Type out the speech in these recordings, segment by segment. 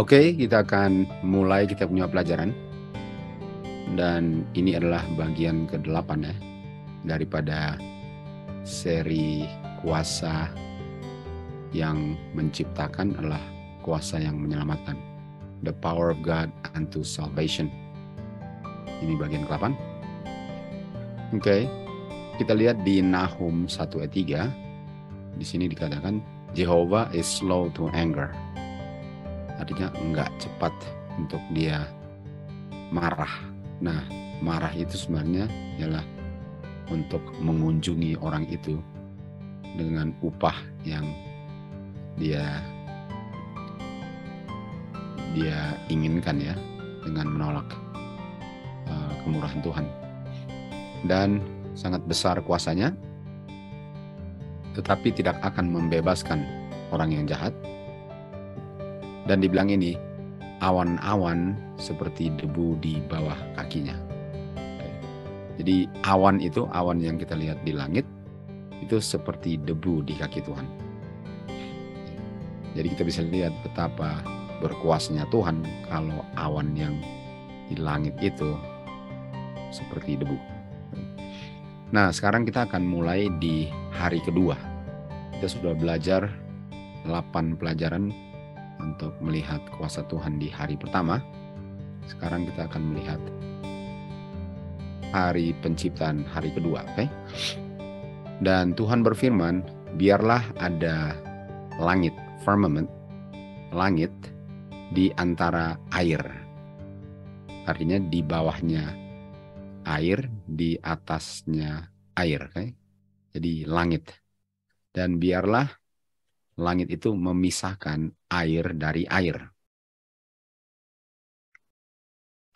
Oke, kita akan mulai kita punya pelajaran. Dan ini adalah bagian ke-8 ya daripada seri kuasa yang menciptakan adalah kuasa yang menyelamatkan. The power of God unto salvation. Ini bagian ke-8. Oke. Okay. Kita lihat di Nahum 1 ayat 3. Di sini dikatakan Jehovah is slow to anger artinya nggak cepat untuk dia marah. Nah, marah itu sebenarnya ialah untuk mengunjungi orang itu dengan upah yang dia dia inginkan ya dengan menolak uh, kemurahan Tuhan dan sangat besar kuasanya tetapi tidak akan membebaskan orang yang jahat dan dibilang ini, awan-awan seperti debu di bawah kakinya. Jadi awan itu, awan yang kita lihat di langit, itu seperti debu di kaki Tuhan. Jadi kita bisa lihat betapa berkuasnya Tuhan kalau awan yang di langit itu seperti debu. Nah sekarang kita akan mulai di hari kedua. Kita sudah belajar 8 pelajaran untuk melihat kuasa Tuhan di hari pertama. Sekarang kita akan melihat hari penciptaan hari kedua, oke? Okay? Dan Tuhan berfirman, biarlah ada langit, firmament, langit di antara air. Artinya di bawahnya air, di atasnya air, oke? Okay? Jadi langit. Dan biarlah langit itu memisahkan air dari air.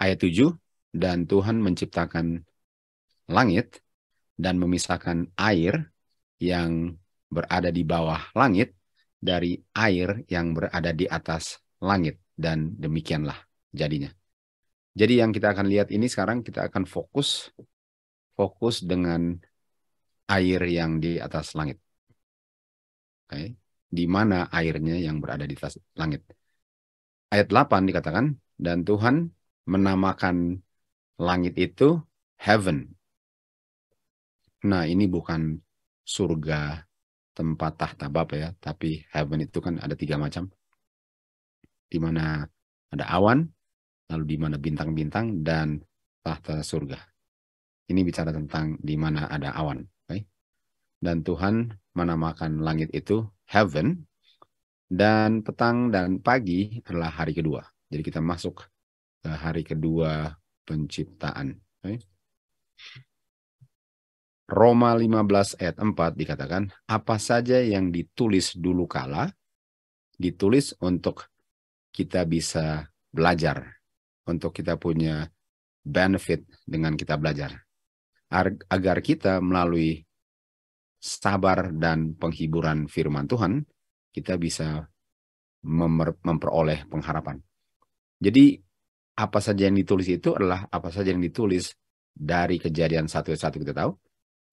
Ayat 7, dan Tuhan menciptakan langit dan memisahkan air yang berada di bawah langit dari air yang berada di atas langit dan demikianlah jadinya. Jadi yang kita akan lihat ini sekarang kita akan fokus fokus dengan air yang di atas langit. Oke. Okay di mana airnya yang berada di atas langit. Ayat 8 dikatakan, dan Tuhan menamakan langit itu heaven. Nah, ini bukan surga tempat tahta Bapak ya, tapi heaven itu kan ada tiga macam. Di mana ada awan, lalu di mana bintang-bintang dan tahta surga. Ini bicara tentang di mana ada awan. Okay? Dan Tuhan menamakan langit itu heaven dan petang dan pagi adalah hari kedua. Jadi kita masuk ke hari kedua penciptaan. Okay. Roma 15 ayat 4 dikatakan, apa saja yang ditulis dulu kala, ditulis untuk kita bisa belajar, untuk kita punya benefit dengan kita belajar. Agar kita melalui sabar dan penghiburan firman Tuhan, kita bisa memperoleh pengharapan. Jadi apa saja yang ditulis itu adalah apa saja yang ditulis dari kejadian satu satu kita tahu.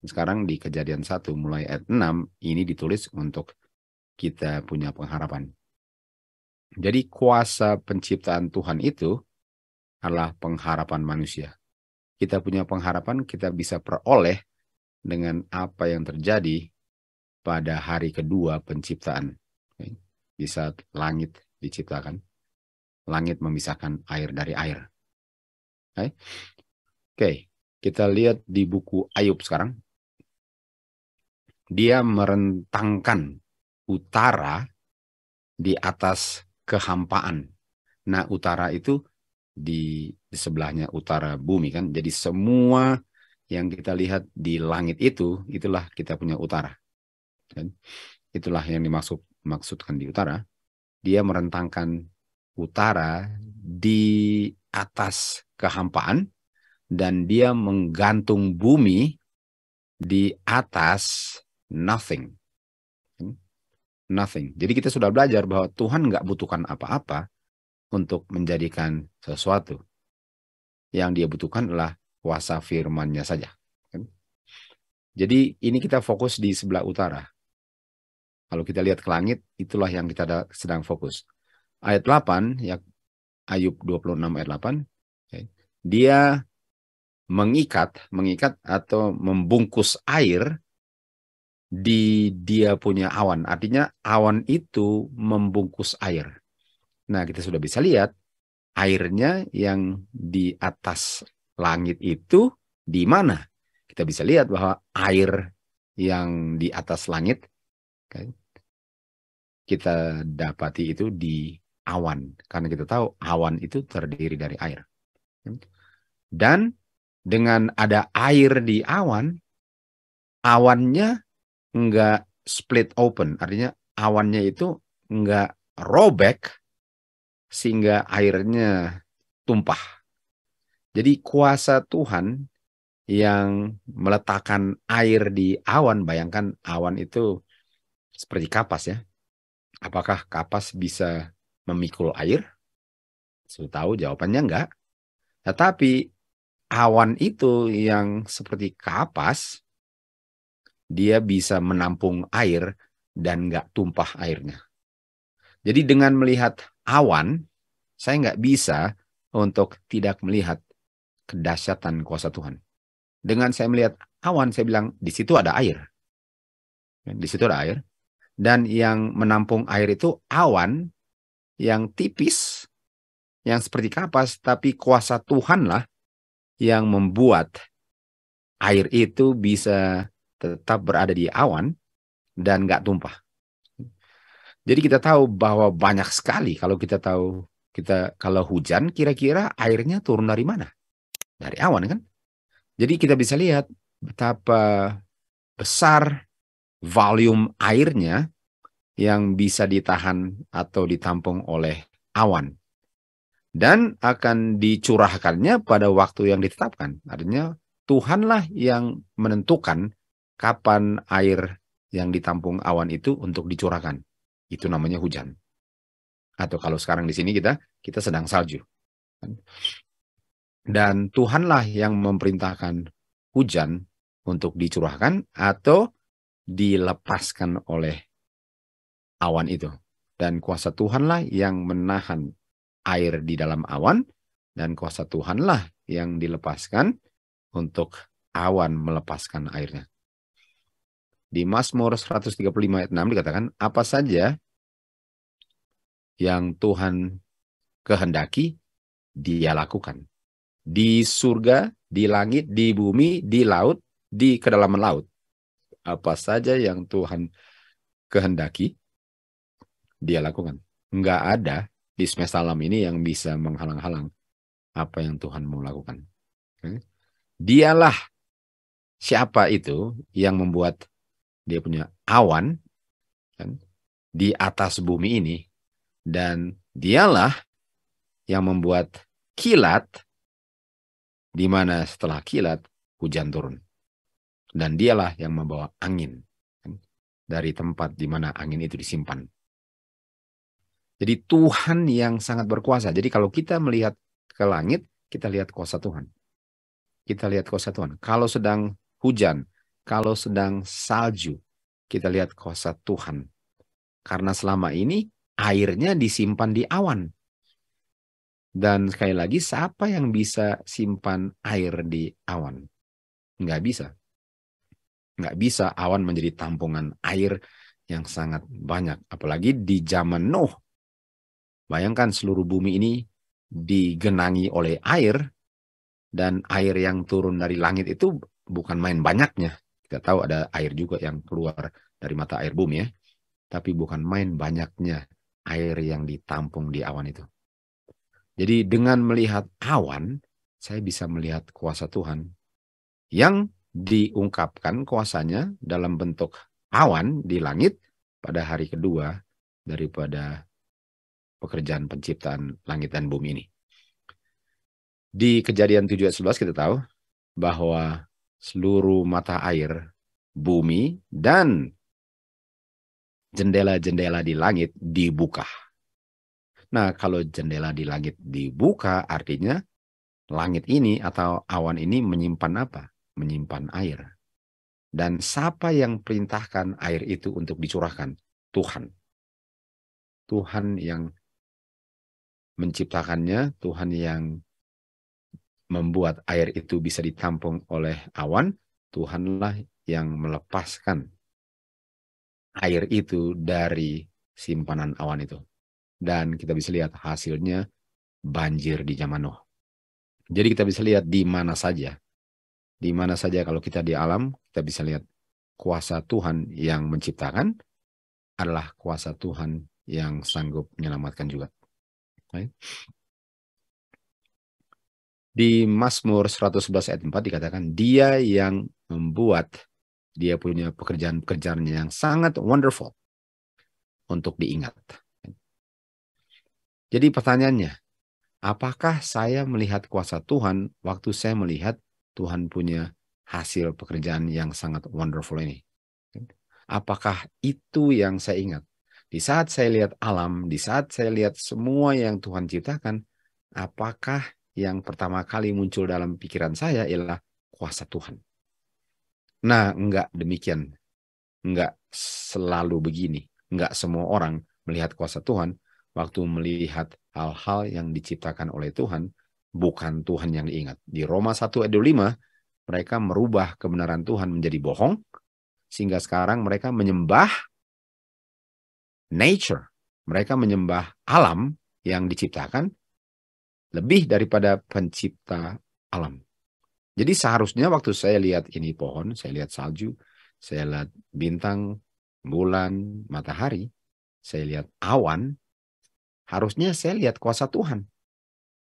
Sekarang di kejadian satu mulai ayat 6 ini ditulis untuk kita punya pengharapan. Jadi kuasa penciptaan Tuhan itu adalah pengharapan manusia. Kita punya pengharapan, kita bisa peroleh dengan apa yang terjadi pada hari kedua penciptaan. Di saat langit diciptakan, langit memisahkan air dari air. Oke, okay. kita lihat di buku Ayub sekarang. Dia merentangkan utara di atas kehampaan. Nah, utara itu di, di sebelahnya utara bumi kan. Jadi semua yang kita lihat di langit itu, itulah kita punya utara. Dan itulah yang dimaksud maksudkan di utara. Dia merentangkan utara di atas kehampaan dan dia menggantung bumi di atas nothing. Nothing. Jadi kita sudah belajar bahwa Tuhan nggak butuhkan apa-apa untuk menjadikan sesuatu. Yang dia butuhkan adalah kuasa firmannya saja. Kan? Jadi ini kita fokus di sebelah utara. Kalau kita lihat ke langit, itulah yang kita sedang fokus. Ayat 8, ya, Ayub 26 ayat 8, ya, dia mengikat, mengikat atau membungkus air di dia punya awan. Artinya awan itu membungkus air. Nah, kita sudah bisa lihat airnya yang di atas Langit itu di mana? Kita bisa lihat bahwa air yang di atas langit okay, kita dapati itu di awan karena kita tahu awan itu terdiri dari air. Dan dengan ada air di awan, awannya enggak split open, artinya awannya itu enggak robek sehingga airnya tumpah jadi kuasa Tuhan yang meletakkan air di awan, bayangkan awan itu seperti kapas ya. Apakah kapas bisa memikul air? Sudah tahu jawabannya enggak. Tetapi awan itu yang seperti kapas, dia bisa menampung air dan enggak tumpah airnya. Jadi dengan melihat awan, saya enggak bisa untuk tidak melihat kedahsyatan kuasa Tuhan. Dengan saya melihat awan, saya bilang, di situ ada air. Ya, di situ ada air. Dan yang menampung air itu awan yang tipis, yang seperti kapas, tapi kuasa Tuhanlah yang membuat air itu bisa tetap berada di awan dan nggak tumpah. Jadi kita tahu bahwa banyak sekali kalau kita tahu kita kalau hujan kira-kira airnya turun dari mana? dari awan kan. Jadi kita bisa lihat betapa besar volume airnya yang bisa ditahan atau ditampung oleh awan dan akan dicurahkannya pada waktu yang ditetapkan. Artinya Tuhanlah yang menentukan kapan air yang ditampung awan itu untuk dicurahkan. Itu namanya hujan. Atau kalau sekarang di sini kita kita sedang salju. Kan? dan Tuhanlah yang memerintahkan hujan untuk dicurahkan atau dilepaskan oleh awan itu. Dan kuasa Tuhanlah yang menahan air di dalam awan dan kuasa Tuhanlah yang dilepaskan untuk awan melepaskan airnya. Di Mazmur 135 ayat 6 dikatakan, apa saja yang Tuhan kehendaki, dia lakukan di surga, di langit, di bumi, di laut, di kedalaman laut. Apa saja yang Tuhan kehendaki, dia lakukan. Enggak ada di semesta alam ini yang bisa menghalang-halang apa yang Tuhan mau lakukan. Hmm? Dialah siapa itu yang membuat dia punya awan kan, di atas bumi ini dan dialah yang membuat kilat di mana setelah kilat hujan turun. Dan dialah yang membawa angin kan? dari tempat di mana angin itu disimpan. Jadi Tuhan yang sangat berkuasa. Jadi kalau kita melihat ke langit, kita lihat kuasa Tuhan. Kita lihat kuasa Tuhan. Kalau sedang hujan, kalau sedang salju, kita lihat kuasa Tuhan. Karena selama ini airnya disimpan di awan. Dan sekali lagi, siapa yang bisa simpan air di awan? Nggak bisa. Nggak bisa awan menjadi tampungan air yang sangat banyak. Apalagi di zaman Nuh. Bayangkan seluruh bumi ini digenangi oleh air. Dan air yang turun dari langit itu bukan main banyaknya. Kita tahu ada air juga yang keluar dari mata air bumi ya. Tapi bukan main banyaknya air yang ditampung di awan itu jadi dengan melihat awan, saya bisa melihat kuasa Tuhan yang diungkapkan kuasanya dalam bentuk awan di langit pada hari kedua daripada pekerjaan penciptaan langit dan bumi ini. Di kejadian 7 ayat 11 kita tahu bahwa seluruh mata air, bumi, dan jendela-jendela di langit dibuka. Nah, kalau jendela di langit dibuka, artinya langit ini atau awan ini menyimpan apa? Menyimpan air. Dan siapa yang perintahkan air itu untuk dicurahkan? Tuhan. Tuhan yang menciptakannya, Tuhan yang membuat air itu bisa ditampung oleh awan, Tuhanlah yang melepaskan air itu dari simpanan awan itu. Dan kita bisa lihat hasilnya banjir di zaman Nuh. Jadi kita bisa lihat di mana saja. Di mana saja kalau kita di alam, kita bisa lihat kuasa Tuhan yang menciptakan adalah kuasa Tuhan yang sanggup menyelamatkan juga. Di Mazmur 111 ayat 4 dikatakan, Dia yang membuat, dia punya pekerjaan-pekerjaannya yang sangat wonderful untuk diingat. Jadi pertanyaannya, apakah saya melihat kuasa Tuhan waktu saya melihat Tuhan punya hasil pekerjaan yang sangat wonderful ini? Apakah itu yang saya ingat? Di saat saya lihat alam, di saat saya lihat semua yang Tuhan ciptakan, apakah yang pertama kali muncul dalam pikiran saya ialah kuasa Tuhan? Nah, enggak demikian. Enggak selalu begini. Enggak semua orang melihat kuasa Tuhan waktu melihat hal-hal yang diciptakan oleh Tuhan, bukan Tuhan yang diingat. Di Roma 1 ayat 25, mereka merubah kebenaran Tuhan menjadi bohong, sehingga sekarang mereka menyembah nature. Mereka menyembah alam yang diciptakan lebih daripada pencipta alam. Jadi seharusnya waktu saya lihat ini pohon, saya lihat salju, saya lihat bintang, bulan, matahari, saya lihat awan, Harusnya saya lihat kuasa Tuhan.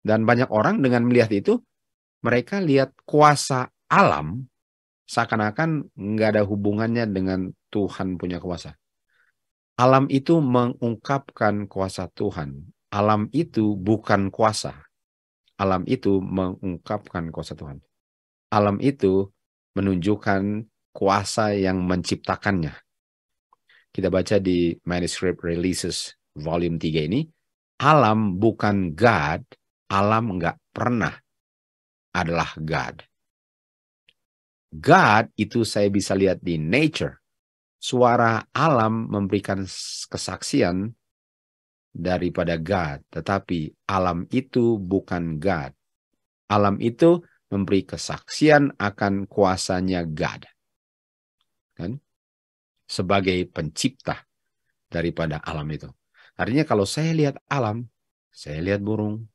Dan banyak orang dengan melihat itu, mereka lihat kuasa alam seakan-akan nggak ada hubungannya dengan Tuhan punya kuasa. Alam itu mengungkapkan kuasa Tuhan. Alam itu bukan kuasa. Alam itu mengungkapkan kuasa Tuhan. Alam itu menunjukkan kuasa yang menciptakannya. Kita baca di manuscript releases volume 3 ini, alam bukan God, alam nggak pernah adalah God. God itu saya bisa lihat di nature. Suara alam memberikan kesaksian daripada God, tetapi alam itu bukan God. Alam itu memberi kesaksian akan kuasanya God. Kan? Sebagai pencipta daripada alam itu. Artinya kalau saya lihat alam, saya lihat burung,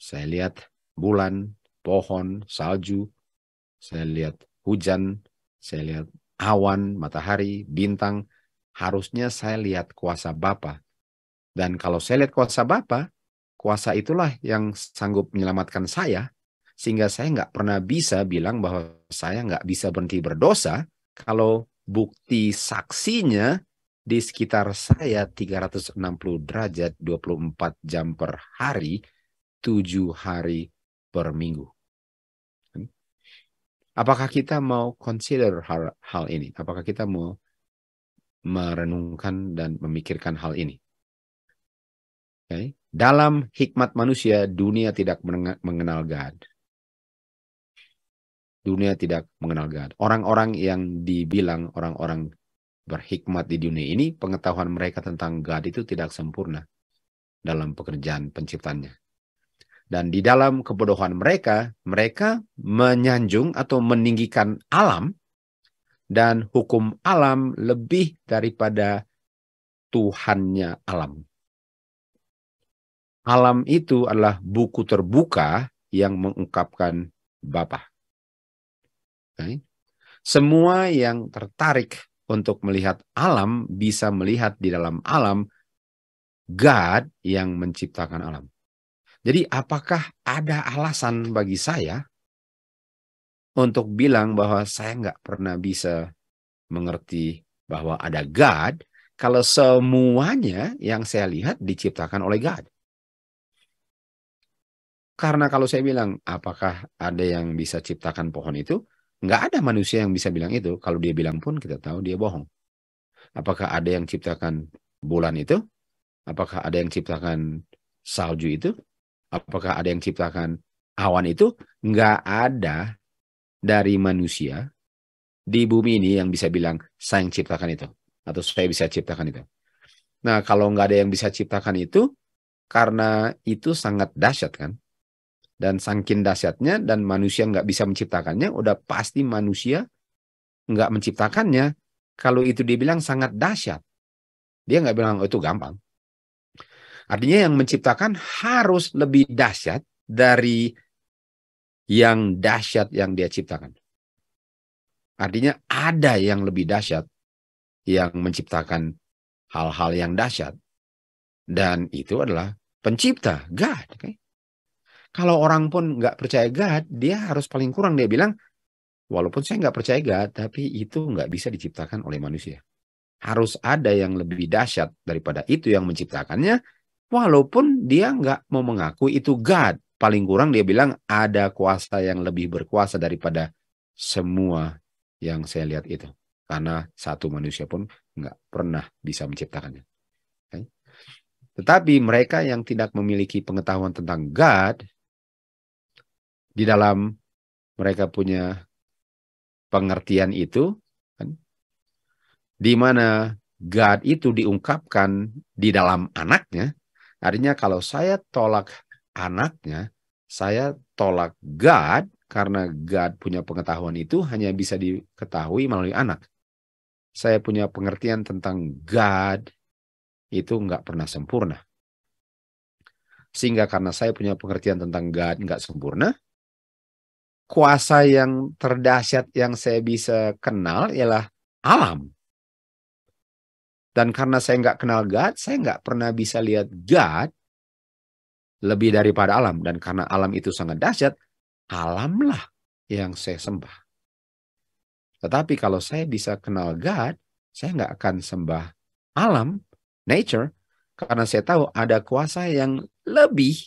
saya lihat bulan, pohon, salju, saya lihat hujan, saya lihat awan, matahari, bintang, harusnya saya lihat kuasa Bapa. Dan kalau saya lihat kuasa Bapa, kuasa itulah yang sanggup menyelamatkan saya, sehingga saya nggak pernah bisa bilang bahwa saya nggak bisa berhenti berdosa kalau bukti saksinya di sekitar saya 360 derajat 24 jam per hari 7 hari per minggu. Hmm. Apakah kita mau consider hal, hal ini? Apakah kita mau merenungkan dan memikirkan hal ini? Okay. Dalam hikmat manusia, dunia tidak mengenal God. Dunia tidak mengenal God. Orang-orang yang dibilang orang-orang berhikmat di dunia ini, pengetahuan mereka tentang God itu tidak sempurna dalam pekerjaan penciptanya. Dan di dalam kebodohan mereka, mereka menyanjung atau meninggikan alam dan hukum alam lebih daripada Tuhannya alam. Alam itu adalah buku terbuka yang mengungkapkan Bapa. Okay. Semua yang tertarik untuk melihat alam bisa melihat di dalam alam God yang menciptakan alam. Jadi apakah ada alasan bagi saya untuk bilang bahwa saya nggak pernah bisa mengerti bahwa ada God kalau semuanya yang saya lihat diciptakan oleh God? Karena kalau saya bilang apakah ada yang bisa ciptakan pohon itu, Nggak ada manusia yang bisa bilang itu. Kalau dia bilang pun kita tahu dia bohong. Apakah ada yang ciptakan bulan itu? Apakah ada yang ciptakan salju itu? Apakah ada yang ciptakan awan itu? Nggak ada dari manusia di bumi ini yang bisa bilang saya yang ciptakan itu. Atau saya bisa ciptakan itu. Nah kalau nggak ada yang bisa ciptakan itu, karena itu sangat dahsyat kan. Dan sangkin dahsyatnya dan manusia nggak bisa menciptakannya, udah pasti manusia nggak menciptakannya. Kalau itu dia bilang sangat dahsyat, dia nggak bilang oh, itu gampang. Artinya yang menciptakan harus lebih dahsyat dari yang dahsyat yang dia ciptakan. Artinya ada yang lebih dahsyat yang menciptakan hal-hal yang dahsyat. Dan itu adalah pencipta, God. Okay? Kalau orang pun nggak percaya God, dia harus paling kurang dia bilang, walaupun saya nggak percaya God, tapi itu nggak bisa diciptakan oleh manusia. Harus ada yang lebih dahsyat daripada itu yang menciptakannya, walaupun dia nggak mau mengaku itu God. Paling kurang dia bilang ada kuasa yang lebih berkuasa daripada semua yang saya lihat itu. Karena satu manusia pun nggak pernah bisa menciptakannya. Okay. Tetapi mereka yang tidak memiliki pengetahuan tentang God, di dalam mereka punya pengertian itu kan? di mana God itu diungkapkan di dalam anaknya artinya kalau saya tolak anaknya saya tolak God karena God punya pengetahuan itu hanya bisa diketahui melalui anak. Saya punya pengertian tentang God itu nggak pernah sempurna. Sehingga karena saya punya pengertian tentang God nggak sempurna, kuasa yang terdahsyat yang saya bisa kenal ialah alam. Dan karena saya nggak kenal God, saya nggak pernah bisa lihat God lebih daripada alam. Dan karena alam itu sangat dahsyat, alamlah yang saya sembah. Tetapi kalau saya bisa kenal God, saya nggak akan sembah alam, nature, karena saya tahu ada kuasa yang lebih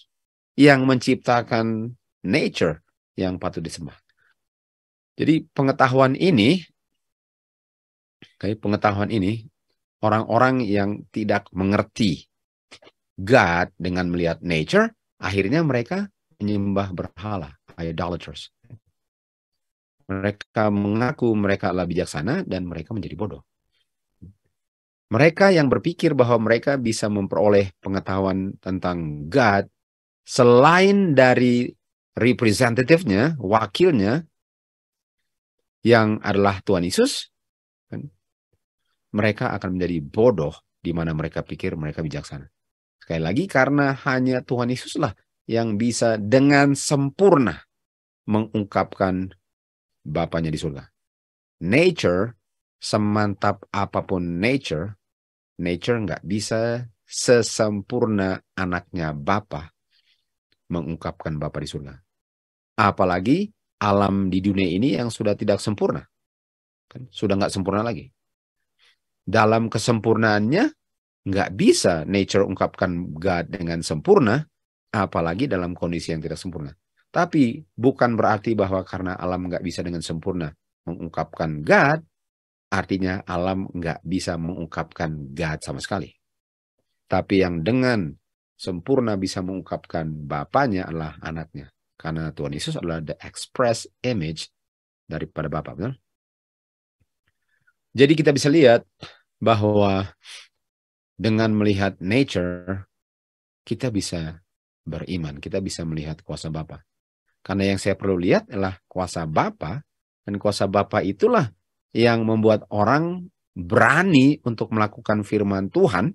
yang menciptakan nature yang patut disembah. Jadi pengetahuan ini, okay, pengetahuan ini orang-orang yang tidak mengerti God dengan melihat nature, akhirnya mereka menyembah berhala, idolaters. Mereka mengaku mereka adalah bijaksana dan mereka menjadi bodoh. Mereka yang berpikir bahwa mereka bisa memperoleh pengetahuan tentang God selain dari representatifnya, wakilnya yang adalah Tuhan Yesus, kan? mereka akan menjadi bodoh di mana mereka pikir mereka bijaksana. Sekali lagi karena hanya Tuhan Yesuslah yang bisa dengan sempurna mengungkapkan Bapaknya di surga. Nature, semantap apapun nature, nature nggak bisa sesempurna anaknya Bapak mengungkapkan Bapak di surga. Apalagi alam di dunia ini yang sudah tidak sempurna. Kan? Sudah nggak sempurna lagi. Dalam kesempurnaannya, nggak bisa nature ungkapkan God dengan sempurna, apalagi dalam kondisi yang tidak sempurna. Tapi bukan berarti bahwa karena alam nggak bisa dengan sempurna mengungkapkan God, artinya alam nggak bisa mengungkapkan God sama sekali. Tapi yang dengan sempurna bisa mengungkapkan bapaknya adalah anaknya. Karena Tuhan Yesus adalah the express image daripada Bapa, benar? Jadi kita bisa lihat bahwa dengan melihat nature kita bisa beriman, kita bisa melihat kuasa Bapa. Karena yang saya perlu lihat adalah kuasa Bapa dan kuasa Bapa itulah yang membuat orang berani untuk melakukan firman Tuhan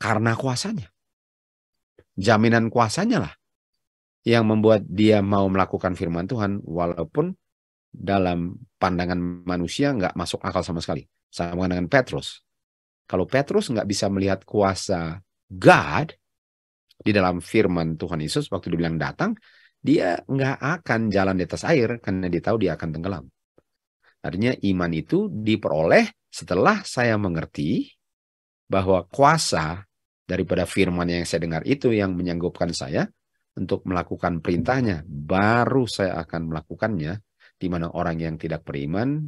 karena kuasanya. Jaminan kuasanya lah yang membuat dia mau melakukan firman Tuhan walaupun dalam pandangan manusia nggak masuk akal sama sekali. Sama dengan Petrus. Kalau Petrus nggak bisa melihat kuasa God di dalam firman Tuhan Yesus waktu dibilang datang, dia nggak akan jalan di atas air karena dia tahu dia akan tenggelam. Artinya iman itu diperoleh setelah saya mengerti bahwa kuasa daripada firman yang saya dengar itu yang menyanggupkan saya untuk melakukan perintahnya, baru saya akan melakukannya. Di mana orang yang tidak beriman,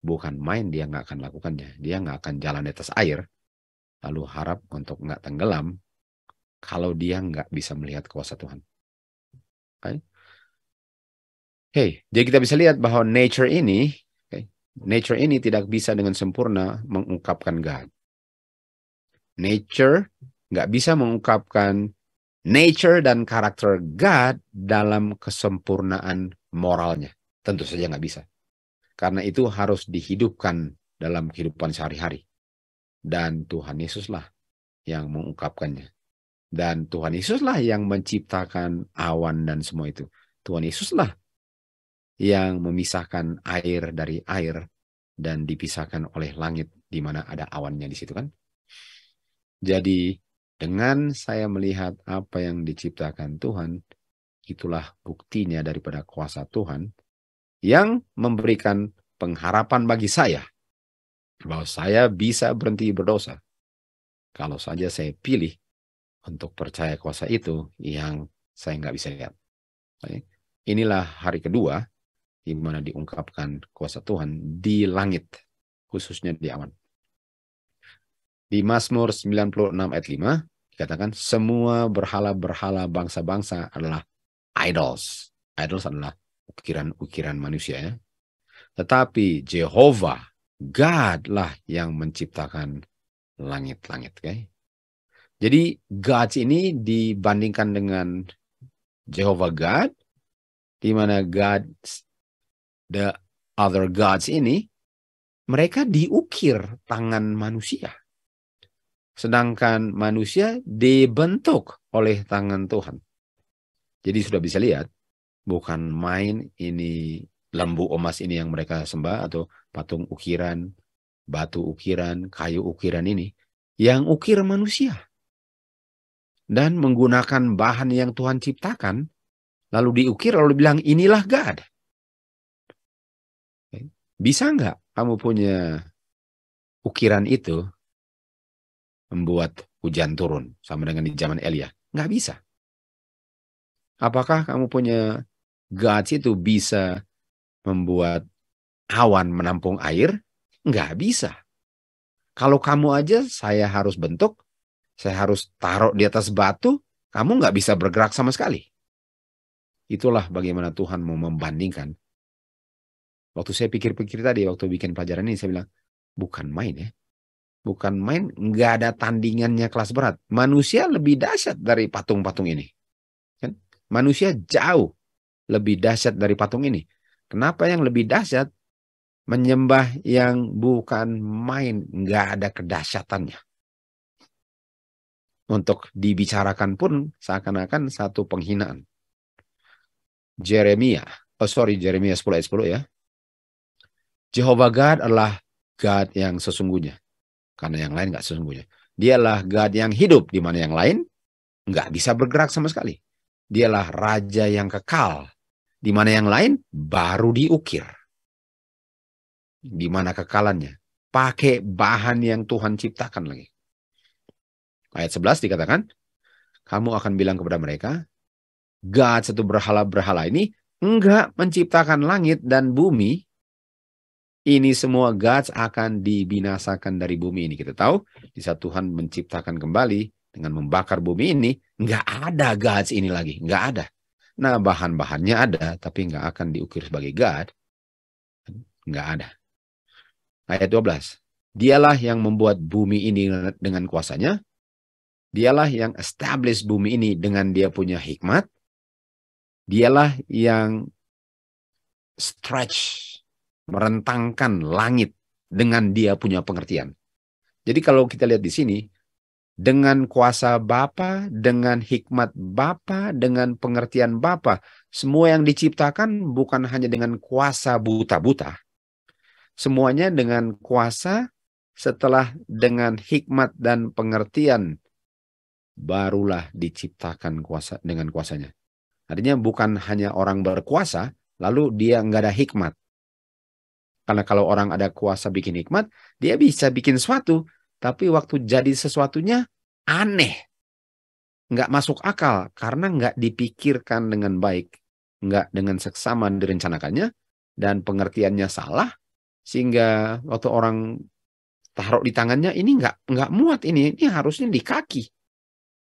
bukan main dia nggak akan lakukannya. Dia nggak akan jalan di atas air, lalu harap untuk nggak tenggelam, kalau dia nggak bisa melihat kuasa Tuhan. Okay. Hey, jadi kita bisa lihat bahwa nature ini, okay, nature ini tidak bisa dengan sempurna mengungkapkan God. Nature nggak bisa mengungkapkan nature dan karakter God dalam kesempurnaan moralnya. Tentu saja nggak bisa. Karena itu harus dihidupkan dalam kehidupan sehari-hari. Dan Tuhan Yesuslah yang mengungkapkannya. Dan Tuhan Yesuslah yang menciptakan awan dan semua itu. Tuhan Yesuslah yang memisahkan air dari air dan dipisahkan oleh langit di mana ada awannya di situ kan. Jadi dengan saya melihat apa yang diciptakan Tuhan, itulah buktinya daripada kuasa Tuhan yang memberikan pengharapan bagi saya bahwa saya bisa berhenti berdosa. Kalau saja saya pilih untuk percaya kuasa itu yang saya nggak bisa lihat. Inilah hari kedua di mana diungkapkan kuasa Tuhan di langit, khususnya di awan. Di Mazmur 96 ayat 5 dikatakan semua berhala-berhala bangsa-bangsa adalah idols. Idols adalah ukiran-ukiran manusia ya. Tetapi Jehovah God lah yang menciptakan langit-langit, okay? Jadi God ini dibandingkan dengan Jehovah God di mana God the other gods ini mereka diukir tangan manusia sedangkan manusia dibentuk oleh tangan Tuhan. Jadi sudah bisa lihat, bukan main ini lembu emas ini yang mereka sembah atau patung ukiran, batu ukiran, kayu ukiran ini yang ukir manusia. Dan menggunakan bahan yang Tuhan ciptakan, lalu diukir, lalu bilang inilah God. Bisa nggak kamu punya ukiran itu membuat hujan turun sama dengan di zaman Elia. Nggak bisa. Apakah kamu punya God itu bisa membuat awan menampung air? Nggak bisa. Kalau kamu aja saya harus bentuk, saya harus taruh di atas batu, kamu nggak bisa bergerak sama sekali. Itulah bagaimana Tuhan mau membandingkan. Waktu saya pikir-pikir tadi, waktu bikin pelajaran ini, saya bilang, bukan main ya bukan main, nggak ada tandingannya kelas berat. Manusia lebih dahsyat dari patung-patung ini. Kan? Manusia jauh lebih dahsyat dari patung ini. Kenapa yang lebih dahsyat? Menyembah yang bukan main, nggak ada kedahsyatannya. Untuk dibicarakan pun seakan-akan satu penghinaan. Jeremia, oh sorry Jeremia 10 ayat 10 ya. Jehovah God adalah God yang sesungguhnya karena yang lain nggak sesungguhnya. Dialah God yang hidup di mana yang lain nggak bisa bergerak sama sekali. Dialah raja yang kekal di mana yang lain baru diukir. Di mana kekalannya? Pakai bahan yang Tuhan ciptakan lagi. Ayat 11 dikatakan, kamu akan bilang kepada mereka, God satu berhala-berhala ini enggak menciptakan langit dan bumi ini semua gods akan dibinasakan dari bumi ini. Kita tahu di saat Tuhan menciptakan kembali dengan membakar bumi ini, nggak ada gods ini lagi, nggak ada. Nah bahan-bahannya ada, tapi nggak akan diukir sebagai god, nggak ada. Ayat 12, dialah yang membuat bumi ini dengan kuasanya, dialah yang establish bumi ini dengan dia punya hikmat, dialah yang stretch merentangkan langit dengan dia punya pengertian. Jadi kalau kita lihat di sini, dengan kuasa Bapa, dengan hikmat Bapa, dengan pengertian Bapa, semua yang diciptakan bukan hanya dengan kuasa buta-buta. Semuanya dengan kuasa setelah dengan hikmat dan pengertian barulah diciptakan kuasa dengan kuasanya. Artinya bukan hanya orang berkuasa lalu dia nggak ada hikmat. Karena kalau orang ada kuasa bikin hikmat, dia bisa bikin sesuatu, tapi waktu jadi sesuatunya aneh. Nggak masuk akal karena nggak dipikirkan dengan baik. Nggak dengan seksama direncanakannya dan pengertiannya salah sehingga waktu orang taruh di tangannya ini nggak nggak muat ini ini harusnya di kaki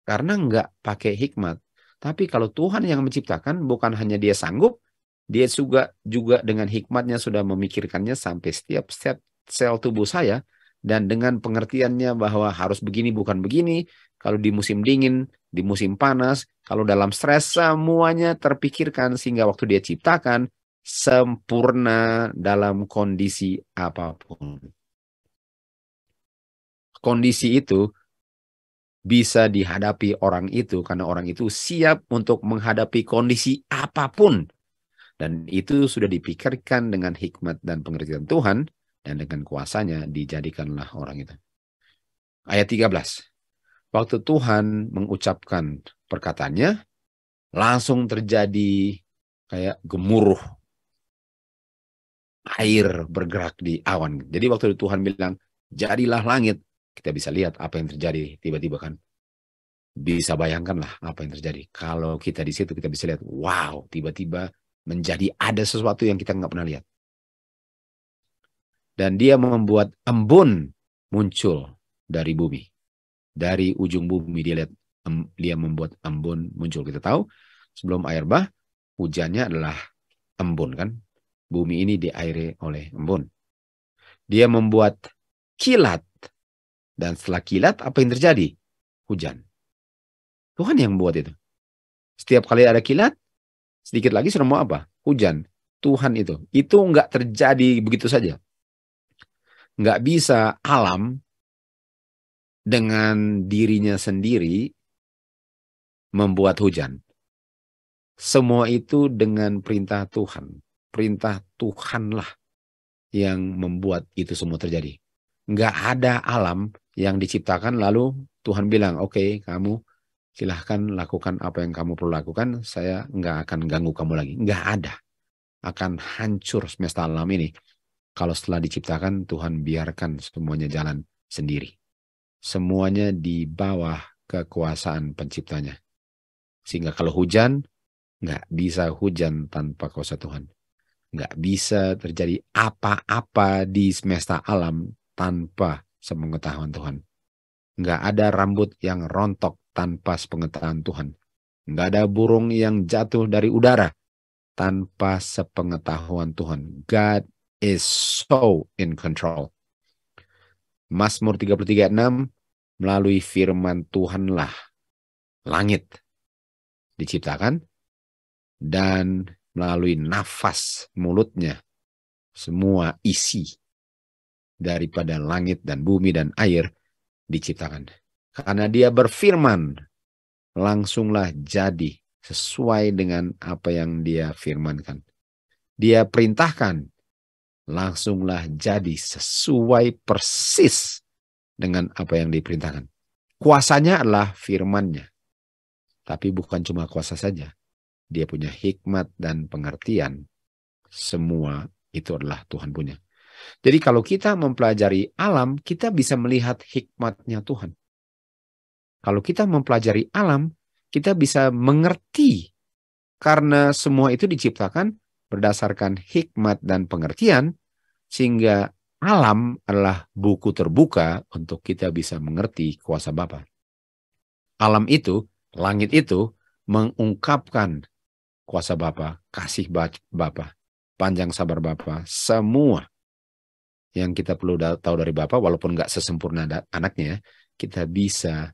karena nggak pakai hikmat tapi kalau Tuhan yang menciptakan bukan hanya dia sanggup dia juga juga dengan hikmatnya sudah memikirkannya sampai setiap set sel tubuh saya dan dengan pengertiannya bahwa harus begini bukan begini, kalau di musim dingin, di musim panas, kalau dalam stres semuanya terpikirkan sehingga waktu dia ciptakan sempurna dalam kondisi apapun. Kondisi itu bisa dihadapi orang itu karena orang itu siap untuk menghadapi kondisi apapun dan itu sudah dipikirkan dengan hikmat dan pengertian Tuhan dan dengan kuasanya dijadikanlah orang itu. Ayat 13. Waktu Tuhan mengucapkan perkataannya, langsung terjadi kayak gemuruh air bergerak di awan. Jadi waktu Tuhan bilang, jadilah langit. Kita bisa lihat apa yang terjadi tiba-tiba kan. Bisa bayangkanlah apa yang terjadi. Kalau kita di situ kita bisa lihat, wow, tiba-tiba menjadi ada sesuatu yang kita nggak pernah lihat. Dan dia membuat embun muncul dari bumi. Dari ujung bumi dia lihat dia membuat embun muncul. Kita tahu sebelum air bah hujannya adalah embun kan. Bumi ini diairi oleh embun. Dia membuat kilat. Dan setelah kilat apa yang terjadi? Hujan. Tuhan yang membuat itu. Setiap kali ada kilat, Sedikit lagi sudah mau apa? Hujan. Tuhan itu. Itu nggak terjadi begitu saja. Nggak bisa alam dengan dirinya sendiri membuat hujan. Semua itu dengan perintah Tuhan. Perintah Tuhanlah yang membuat itu semua terjadi. Nggak ada alam yang diciptakan lalu Tuhan bilang, oke okay, kamu silahkan lakukan apa yang kamu perlu lakukan, saya nggak akan ganggu kamu lagi. Nggak ada. Akan hancur semesta alam ini. Kalau setelah diciptakan, Tuhan biarkan semuanya jalan sendiri. Semuanya di bawah kekuasaan penciptanya. Sehingga kalau hujan, nggak bisa hujan tanpa kuasa Tuhan. Nggak bisa terjadi apa-apa di semesta alam tanpa sepengetahuan Tuhan. Nggak ada rambut yang rontok tanpa sepengetahuan Tuhan. Nggak ada burung yang jatuh dari udara tanpa sepengetahuan Tuhan. God is so in control. Mazmur 33:6 melalui firman Tuhanlah langit diciptakan dan melalui nafas mulutnya semua isi daripada langit dan bumi dan air diciptakan. Karena dia berfirman, langsunglah jadi sesuai dengan apa yang dia firmankan. Dia perintahkan, langsunglah jadi sesuai persis dengan apa yang diperintahkan. Kuasanya adalah firmannya. Tapi bukan cuma kuasa saja. Dia punya hikmat dan pengertian. Semua itu adalah Tuhan punya. Jadi kalau kita mempelajari alam, kita bisa melihat hikmatnya Tuhan. Kalau kita mempelajari alam, kita bisa mengerti karena semua itu diciptakan berdasarkan hikmat dan pengertian sehingga alam adalah buku terbuka untuk kita bisa mengerti kuasa Bapa. Alam itu, langit itu mengungkapkan kuasa Bapa, kasih Bapa, panjang sabar Bapa, semua yang kita perlu tahu dari Bapa walaupun nggak sesempurna anaknya, kita bisa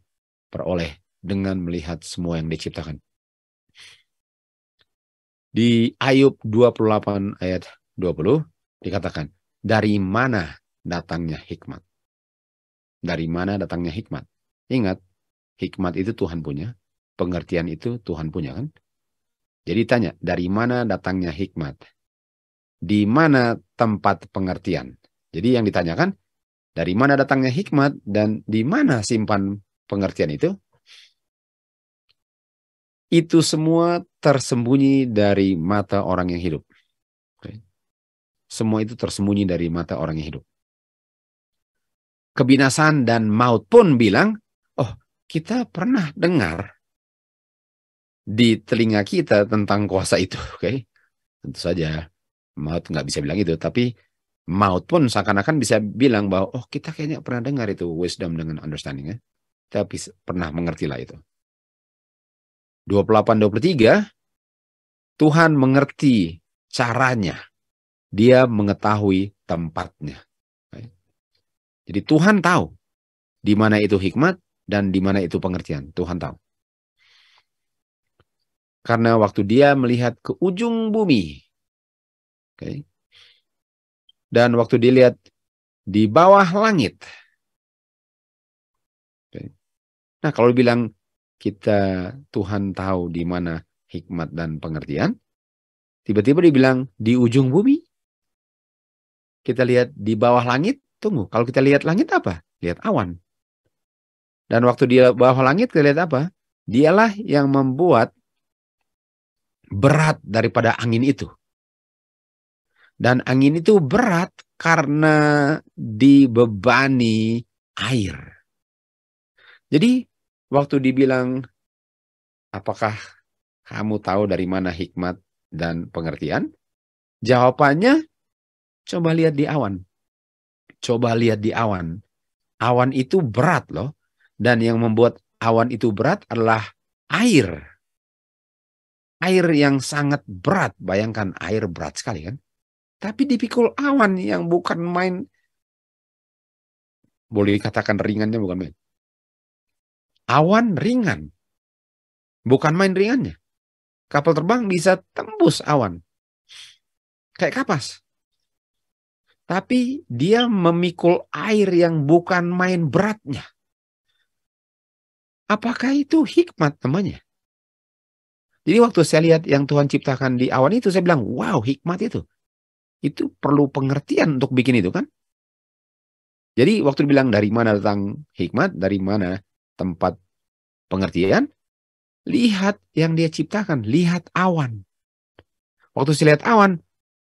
peroleh dengan melihat semua yang diciptakan. Di Ayub 28 ayat 20 dikatakan, dari mana datangnya hikmat? Dari mana datangnya hikmat? Ingat, hikmat itu Tuhan punya, pengertian itu Tuhan punya kan? Jadi tanya, dari mana datangnya hikmat? Di mana tempat pengertian? Jadi yang ditanyakan, dari mana datangnya hikmat dan di mana simpan pengertian itu, itu semua tersembunyi dari mata orang yang hidup. Semua itu tersembunyi dari mata orang yang hidup. Kebinasan dan maut pun bilang, oh kita pernah dengar di telinga kita tentang kuasa itu. Oke, okay? tentu saja maut nggak bisa bilang itu, tapi maut pun seakan-akan bisa bilang bahwa oh kita kayaknya pernah dengar itu wisdom dengan understanding ya. Kita bisa, pernah lah itu. 28-23, Tuhan mengerti caranya. Dia mengetahui tempatnya. Jadi Tuhan tahu di mana itu hikmat dan di mana itu pengertian. Tuhan tahu. Karena waktu dia melihat ke ujung bumi. Okay, dan waktu dilihat di bawah langit, Nah, kalau bilang kita Tuhan tahu di mana hikmat dan pengertian, tiba-tiba dibilang di ujung bumi. Kita lihat di bawah langit, tunggu. Kalau kita lihat langit apa? Lihat awan. Dan waktu di bawah langit kita lihat apa? Dialah yang membuat berat daripada angin itu. Dan angin itu berat karena dibebani air. Jadi Waktu dibilang, apakah kamu tahu dari mana hikmat dan pengertian? Jawabannya, coba lihat di awan. Coba lihat di awan. Awan itu berat loh. Dan yang membuat awan itu berat adalah air. Air yang sangat berat. Bayangkan air berat sekali kan. Tapi dipikul awan yang bukan main. Boleh dikatakan ringannya bukan main awan ringan. Bukan main ringannya. Kapal terbang bisa tembus awan. Kayak kapas. Tapi dia memikul air yang bukan main beratnya. Apakah itu hikmat temannya? Jadi waktu saya lihat yang Tuhan ciptakan di awan itu, saya bilang, wow hikmat itu. Itu perlu pengertian untuk bikin itu kan? Jadi waktu dibilang dari mana datang hikmat, dari mana tempat pengertian, lihat yang dia ciptakan, lihat awan. Waktu saya lihat awan,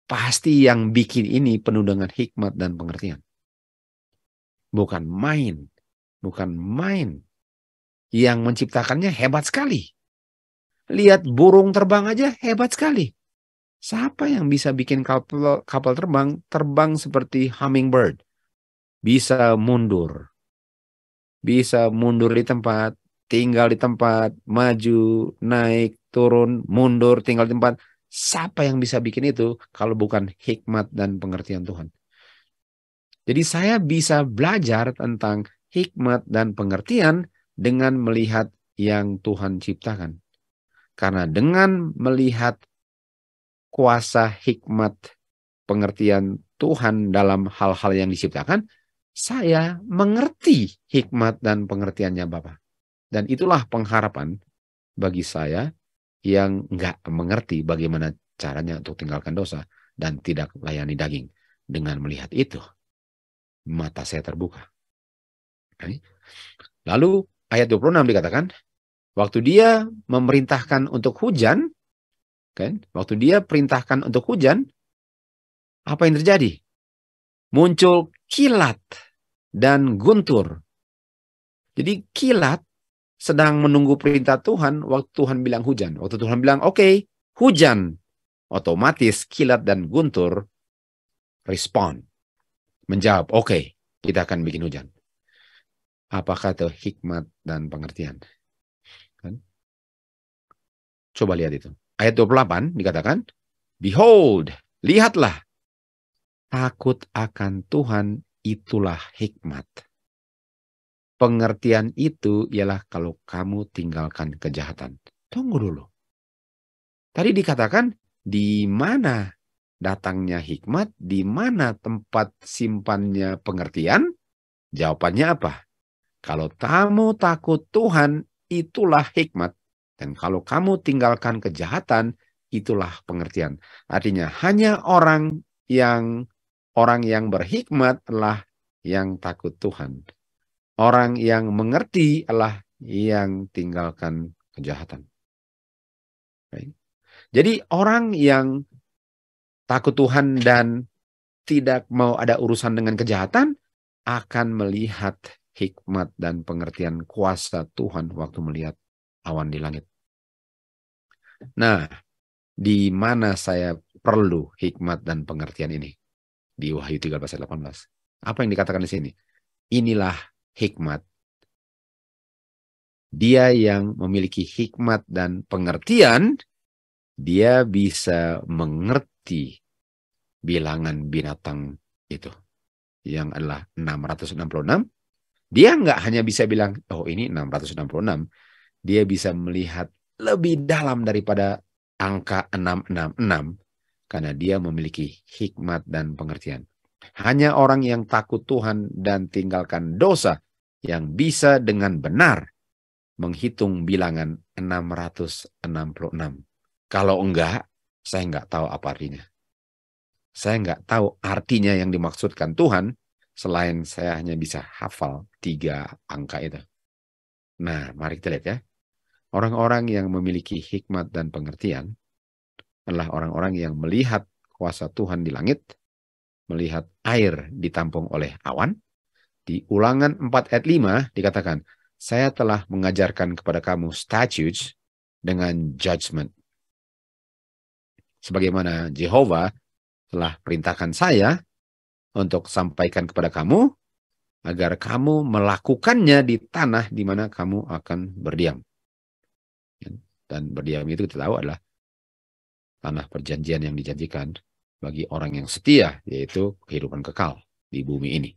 pasti yang bikin ini penuh dengan hikmat dan pengertian. Bukan main, bukan main. Yang menciptakannya hebat sekali. Lihat burung terbang aja hebat sekali. Siapa yang bisa bikin kapal, kapal terbang terbang seperti hummingbird? Bisa mundur, bisa mundur di tempat, tinggal di tempat, maju, naik, turun, mundur, tinggal di tempat. Siapa yang bisa bikin itu kalau bukan hikmat dan pengertian Tuhan? Jadi saya bisa belajar tentang hikmat dan pengertian dengan melihat yang Tuhan ciptakan. Karena dengan melihat kuasa hikmat pengertian Tuhan dalam hal-hal yang diciptakan, saya mengerti hikmat dan pengertiannya Bapak. Dan itulah pengharapan bagi saya yang nggak mengerti bagaimana caranya untuk tinggalkan dosa dan tidak layani daging. Dengan melihat itu, mata saya terbuka. Lalu ayat 26 dikatakan, waktu dia memerintahkan untuk hujan, kan? Waktu dia perintahkan untuk hujan, apa yang terjadi? Muncul kilat dan guntur. Jadi kilat sedang menunggu perintah Tuhan waktu Tuhan bilang hujan. Waktu Tuhan bilang oke okay, hujan. Otomatis kilat dan guntur respon. Menjawab oke okay, kita akan bikin hujan. Apakah itu hikmat dan pengertian? Kan? Coba lihat itu. Ayat 28 dikatakan, Behold, lihatlah, takut akan Tuhan itulah hikmat. Pengertian itu ialah kalau kamu tinggalkan kejahatan. Tunggu dulu. Tadi dikatakan di mana datangnya hikmat, di mana tempat simpannya pengertian? Jawabannya apa? Kalau kamu takut Tuhan, itulah hikmat. Dan kalau kamu tinggalkan kejahatan, itulah pengertian. Artinya hanya orang yang Orang yang berhikmat adalah yang takut Tuhan. Orang yang mengerti adalah yang tinggalkan kejahatan. Jadi orang yang takut Tuhan dan tidak mau ada urusan dengan kejahatan akan melihat hikmat dan pengertian kuasa Tuhan waktu melihat awan di langit. Nah, di mana saya perlu hikmat dan pengertian ini? di Wahyu 13 ayat 18. Apa yang dikatakan di sini? Inilah hikmat. Dia yang memiliki hikmat dan pengertian, dia bisa mengerti bilangan binatang itu. Yang adalah 666. Dia nggak hanya bisa bilang, oh ini 666. Dia bisa melihat lebih dalam daripada angka 666 karena dia memiliki hikmat dan pengertian. Hanya orang yang takut Tuhan dan tinggalkan dosa yang bisa dengan benar menghitung bilangan 666. Kalau enggak, saya enggak tahu apa artinya. Saya enggak tahu artinya yang dimaksudkan Tuhan selain saya hanya bisa hafal tiga angka itu. Nah, mari kita lihat ya. Orang-orang yang memiliki hikmat dan pengertian adalah orang-orang yang melihat kuasa Tuhan di langit, melihat air ditampung oleh awan. Di ulangan 4 ayat 5 dikatakan, saya telah mengajarkan kepada kamu statutes dengan judgment. Sebagaimana Jehovah telah perintahkan saya untuk sampaikan kepada kamu agar kamu melakukannya di tanah di mana kamu akan berdiam. Dan berdiam itu kita tahu adalah tanah perjanjian yang dijanjikan bagi orang yang setia, yaitu kehidupan kekal di bumi ini.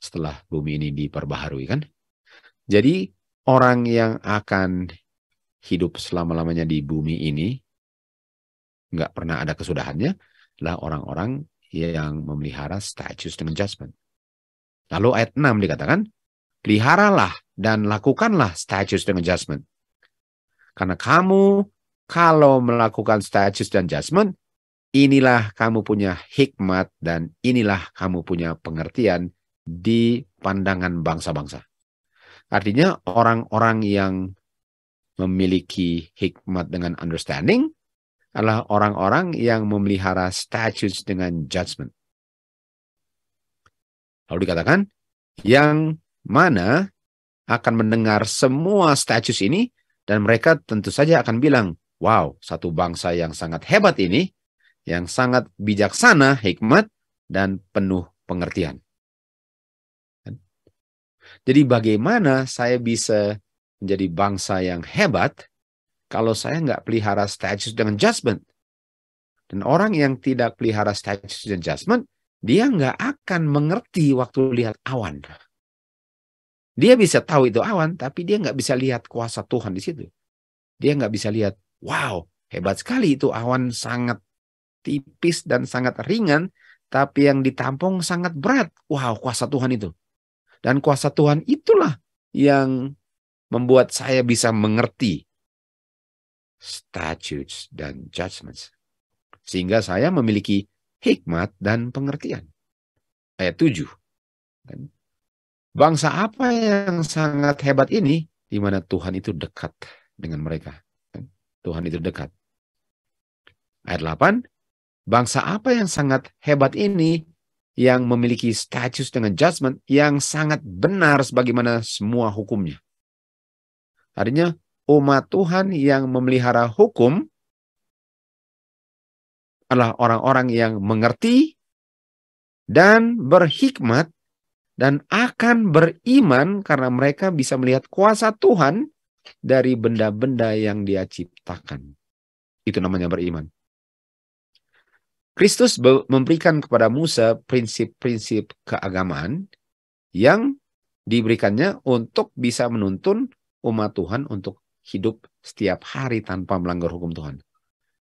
Setelah bumi ini diperbaharui kan. Jadi orang yang akan hidup selama-lamanya di bumi ini, nggak pernah ada kesudahannya, adalah orang-orang yang memelihara status dengan judgment. Lalu ayat 6 dikatakan, peliharalah dan lakukanlah status dengan judgment. Karena kamu kalau melakukan status dan judgment, inilah kamu punya hikmat dan inilah kamu punya pengertian di pandangan bangsa-bangsa. Artinya orang-orang yang memiliki hikmat dengan understanding adalah orang-orang yang memelihara status dengan judgment. Lalu dikatakan, yang mana akan mendengar semua status ini dan mereka tentu saja akan bilang, wow, satu bangsa yang sangat hebat ini, yang sangat bijaksana, hikmat, dan penuh pengertian. Kan? Jadi bagaimana saya bisa menjadi bangsa yang hebat kalau saya nggak pelihara status dengan judgment? Dan orang yang tidak pelihara status dan judgment, dia nggak akan mengerti waktu lihat awan. Dia bisa tahu itu awan, tapi dia nggak bisa lihat kuasa Tuhan di situ. Dia nggak bisa lihat Wow, hebat sekali itu awan sangat tipis dan sangat ringan, tapi yang ditampung sangat berat. Wow, kuasa Tuhan itu. Dan kuasa Tuhan itulah yang membuat saya bisa mengerti statutes dan judgments. Sehingga saya memiliki hikmat dan pengertian. Ayat 7. Bangsa apa yang sangat hebat ini di mana Tuhan itu dekat dengan mereka. Tuhan itu dekat. Ayat 8, bangsa apa yang sangat hebat ini yang memiliki status dengan judgment yang sangat benar sebagaimana semua hukumnya. Artinya umat Tuhan yang memelihara hukum adalah orang-orang yang mengerti dan berhikmat dan akan beriman karena mereka bisa melihat kuasa Tuhan dari benda-benda yang dia ciptakan. Itu namanya beriman. Kristus memberikan kepada Musa prinsip-prinsip keagamaan yang diberikannya untuk bisa menuntun umat Tuhan untuk hidup setiap hari tanpa melanggar hukum Tuhan.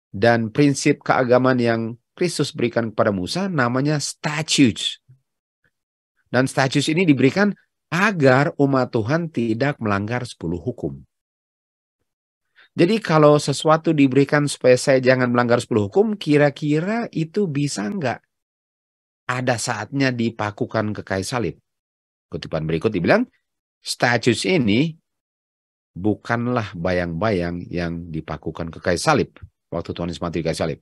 Dan prinsip keagamaan yang Kristus berikan kepada Musa namanya statutes. Dan statutes ini diberikan agar umat Tuhan tidak melanggar 10 hukum. Jadi kalau sesuatu diberikan supaya saya jangan melanggar 10 hukum, kira-kira itu bisa nggak? Ada saatnya dipakukan ke kayu salib. Kutipan berikut dibilang, status ini bukanlah bayang-bayang yang dipakukan ke kayu salib. Waktu Tuhan Yesus mati di kayu salib.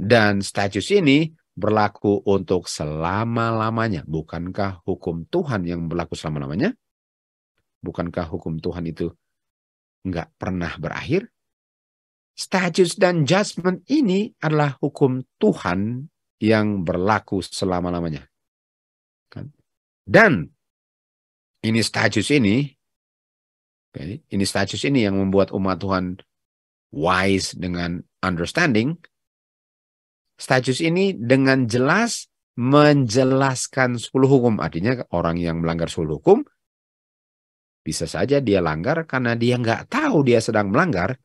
Dan status ini berlaku untuk selama-lamanya. Bukankah hukum Tuhan yang berlaku selama-lamanya? Bukankah hukum Tuhan itu nggak pernah berakhir. Status dan judgment ini adalah hukum Tuhan yang berlaku selama-lamanya. Kan? Dan ini status ini, ini status ini yang membuat umat Tuhan wise dengan understanding. Status ini dengan jelas menjelaskan sepuluh hukum. Artinya orang yang melanggar sepuluh hukum bisa saja dia langgar karena dia nggak tahu dia sedang melanggar,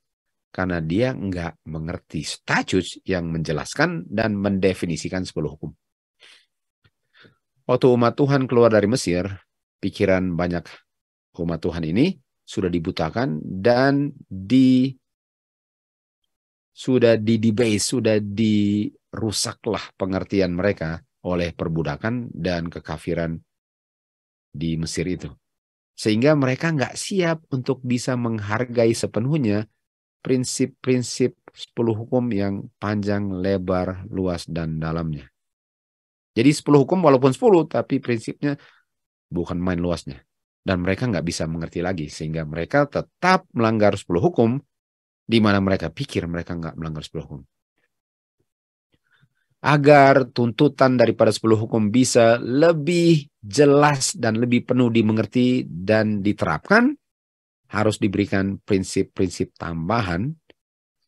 karena dia nggak mengerti status yang menjelaskan dan mendefinisikan sepuluh hukum. Waktu umat Tuhan keluar dari Mesir, pikiran banyak umat Tuhan ini sudah dibutakan dan di sudah di sudah dirusaklah pengertian mereka oleh perbudakan dan kekafiran di Mesir itu sehingga mereka nggak siap untuk bisa menghargai sepenuhnya prinsip-prinsip 10 hukum yang panjang, lebar, luas, dan dalamnya. Jadi sepuluh hukum walaupun sepuluh tapi prinsipnya bukan main luasnya. Dan mereka nggak bisa mengerti lagi, sehingga mereka tetap melanggar sepuluh hukum, di mana mereka pikir mereka nggak melanggar sepuluh hukum agar tuntutan daripada sepuluh hukum bisa lebih jelas dan lebih penuh dimengerti dan diterapkan, harus diberikan prinsip-prinsip tambahan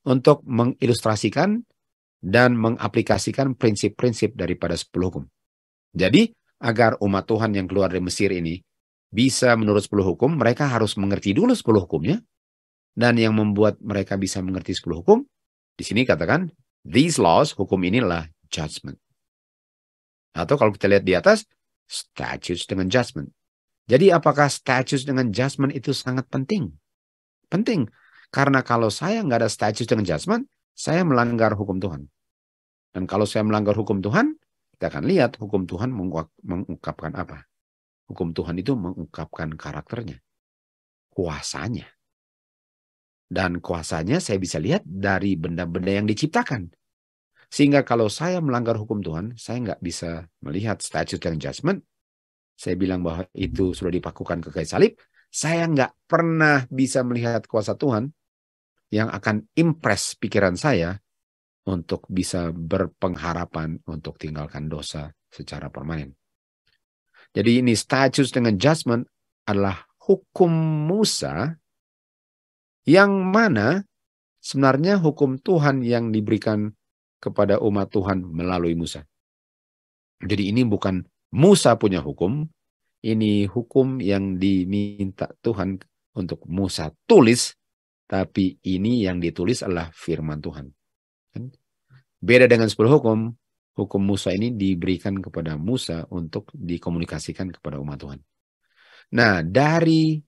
untuk mengilustrasikan dan mengaplikasikan prinsip-prinsip daripada sepuluh hukum. Jadi, agar umat Tuhan yang keluar dari Mesir ini bisa menurut sepuluh hukum, mereka harus mengerti dulu sepuluh hukumnya. Dan yang membuat mereka bisa mengerti sepuluh hukum, di sini katakan, these laws, hukum inilah judgment. Atau kalau kita lihat di atas, statutes dengan judgment. Jadi apakah statutes dengan judgment itu sangat penting? Penting. Karena kalau saya nggak ada statutes dengan judgment, saya melanggar hukum Tuhan. Dan kalau saya melanggar hukum Tuhan, kita akan lihat hukum Tuhan mengungkapkan apa. Hukum Tuhan itu mengungkapkan karakternya, kuasanya. Dan kuasanya saya bisa lihat dari benda-benda yang diciptakan. Sehingga kalau saya melanggar hukum Tuhan, saya nggak bisa melihat statute dengan judgment. Saya bilang bahwa itu sudah dipakukan ke kayu salib. Saya nggak pernah bisa melihat kuasa Tuhan yang akan impress pikiran saya untuk bisa berpengharapan untuk tinggalkan dosa secara permanen. Jadi ini status dengan judgment adalah hukum Musa yang mana sebenarnya hukum Tuhan yang diberikan kepada umat Tuhan melalui Musa. Jadi ini bukan Musa punya hukum, ini hukum yang diminta Tuhan untuk Musa tulis, tapi ini yang ditulis adalah firman Tuhan. Kan? Beda dengan sepuluh hukum, hukum Musa ini diberikan kepada Musa untuk dikomunikasikan kepada umat Tuhan. Nah, dari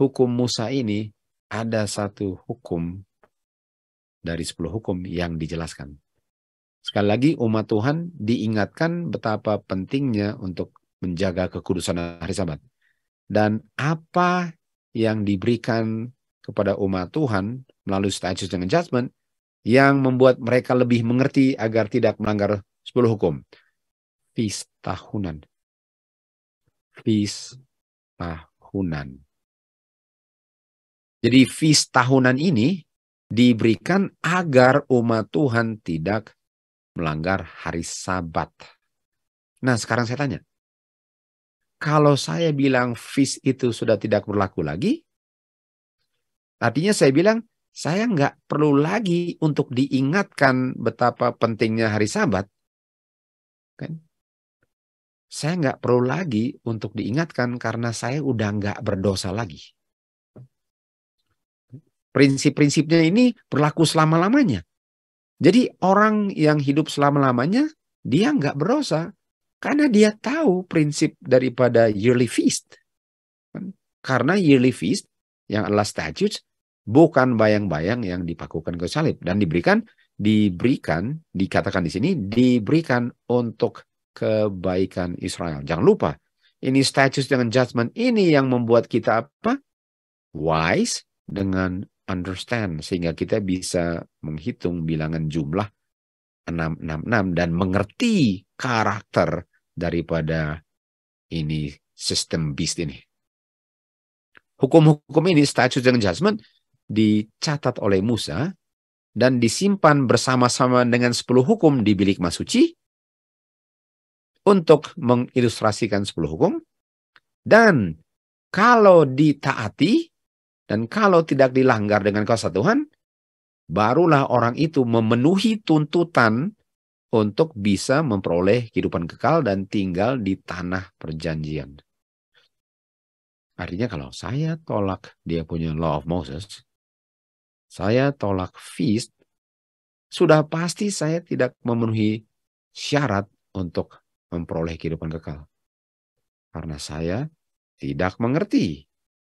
hukum Musa ini ada satu hukum dari sepuluh hukum yang dijelaskan. Sekali lagi umat Tuhan diingatkan betapa pentingnya untuk menjaga kekudusan hari sabat. Dan apa yang diberikan kepada umat Tuhan melalui status dengan judgment yang membuat mereka lebih mengerti agar tidak melanggar 10 hukum. Feast tahunan. Feast tahunan. Jadi feast tahunan ini diberikan agar umat Tuhan tidak melanggar hari Sabat. Nah, sekarang saya tanya. Kalau saya bilang fis itu sudah tidak berlaku lagi, artinya saya bilang saya nggak perlu lagi untuk diingatkan betapa pentingnya hari Sabat. Kan? Saya nggak perlu lagi untuk diingatkan karena saya udah nggak berdosa lagi. Prinsip-prinsipnya ini berlaku selama-lamanya. Jadi orang yang hidup selama-lamanya dia nggak berdosa karena dia tahu prinsip daripada yearly feast. Kan? Karena yearly feast yang adalah statutes bukan bayang-bayang yang dipakukan ke salib dan diberikan diberikan dikatakan di sini diberikan untuk kebaikan Israel. Jangan lupa ini status dengan judgment ini yang membuat kita apa? Wise dengan understand sehingga kita bisa menghitung bilangan jumlah 666 dan mengerti karakter daripada ini sistem beast ini. Hukum-hukum ini, statute dan judgment, dicatat oleh Musa dan disimpan bersama-sama dengan 10 hukum di bilik masuci untuk mengilustrasikan 10 hukum. Dan kalau ditaati, dan kalau tidak dilanggar dengan kuasa Tuhan, barulah orang itu memenuhi tuntutan untuk bisa memperoleh kehidupan kekal dan tinggal di tanah perjanjian. Artinya kalau saya tolak dia punya law of Moses, saya tolak feast, sudah pasti saya tidak memenuhi syarat untuk memperoleh kehidupan kekal. Karena saya tidak mengerti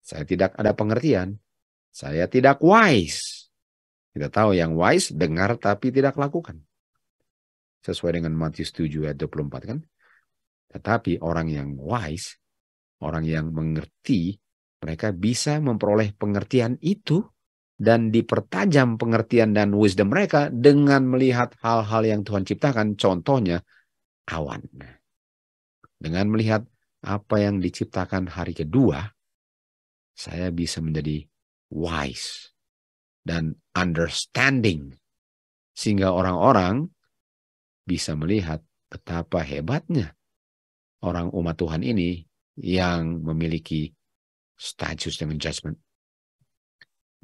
saya tidak ada pengertian. Saya tidak wise. Kita tahu yang wise dengar tapi tidak lakukan. Sesuai dengan Matius 7 ayat 24 kan. Tetapi orang yang wise, orang yang mengerti, mereka bisa memperoleh pengertian itu dan dipertajam pengertian dan wisdom mereka dengan melihat hal-hal yang Tuhan ciptakan. Contohnya awan. Dengan melihat apa yang diciptakan hari kedua, saya bisa menjadi wise dan understanding sehingga orang-orang bisa melihat betapa hebatnya orang umat Tuhan ini yang memiliki status dengan judgment.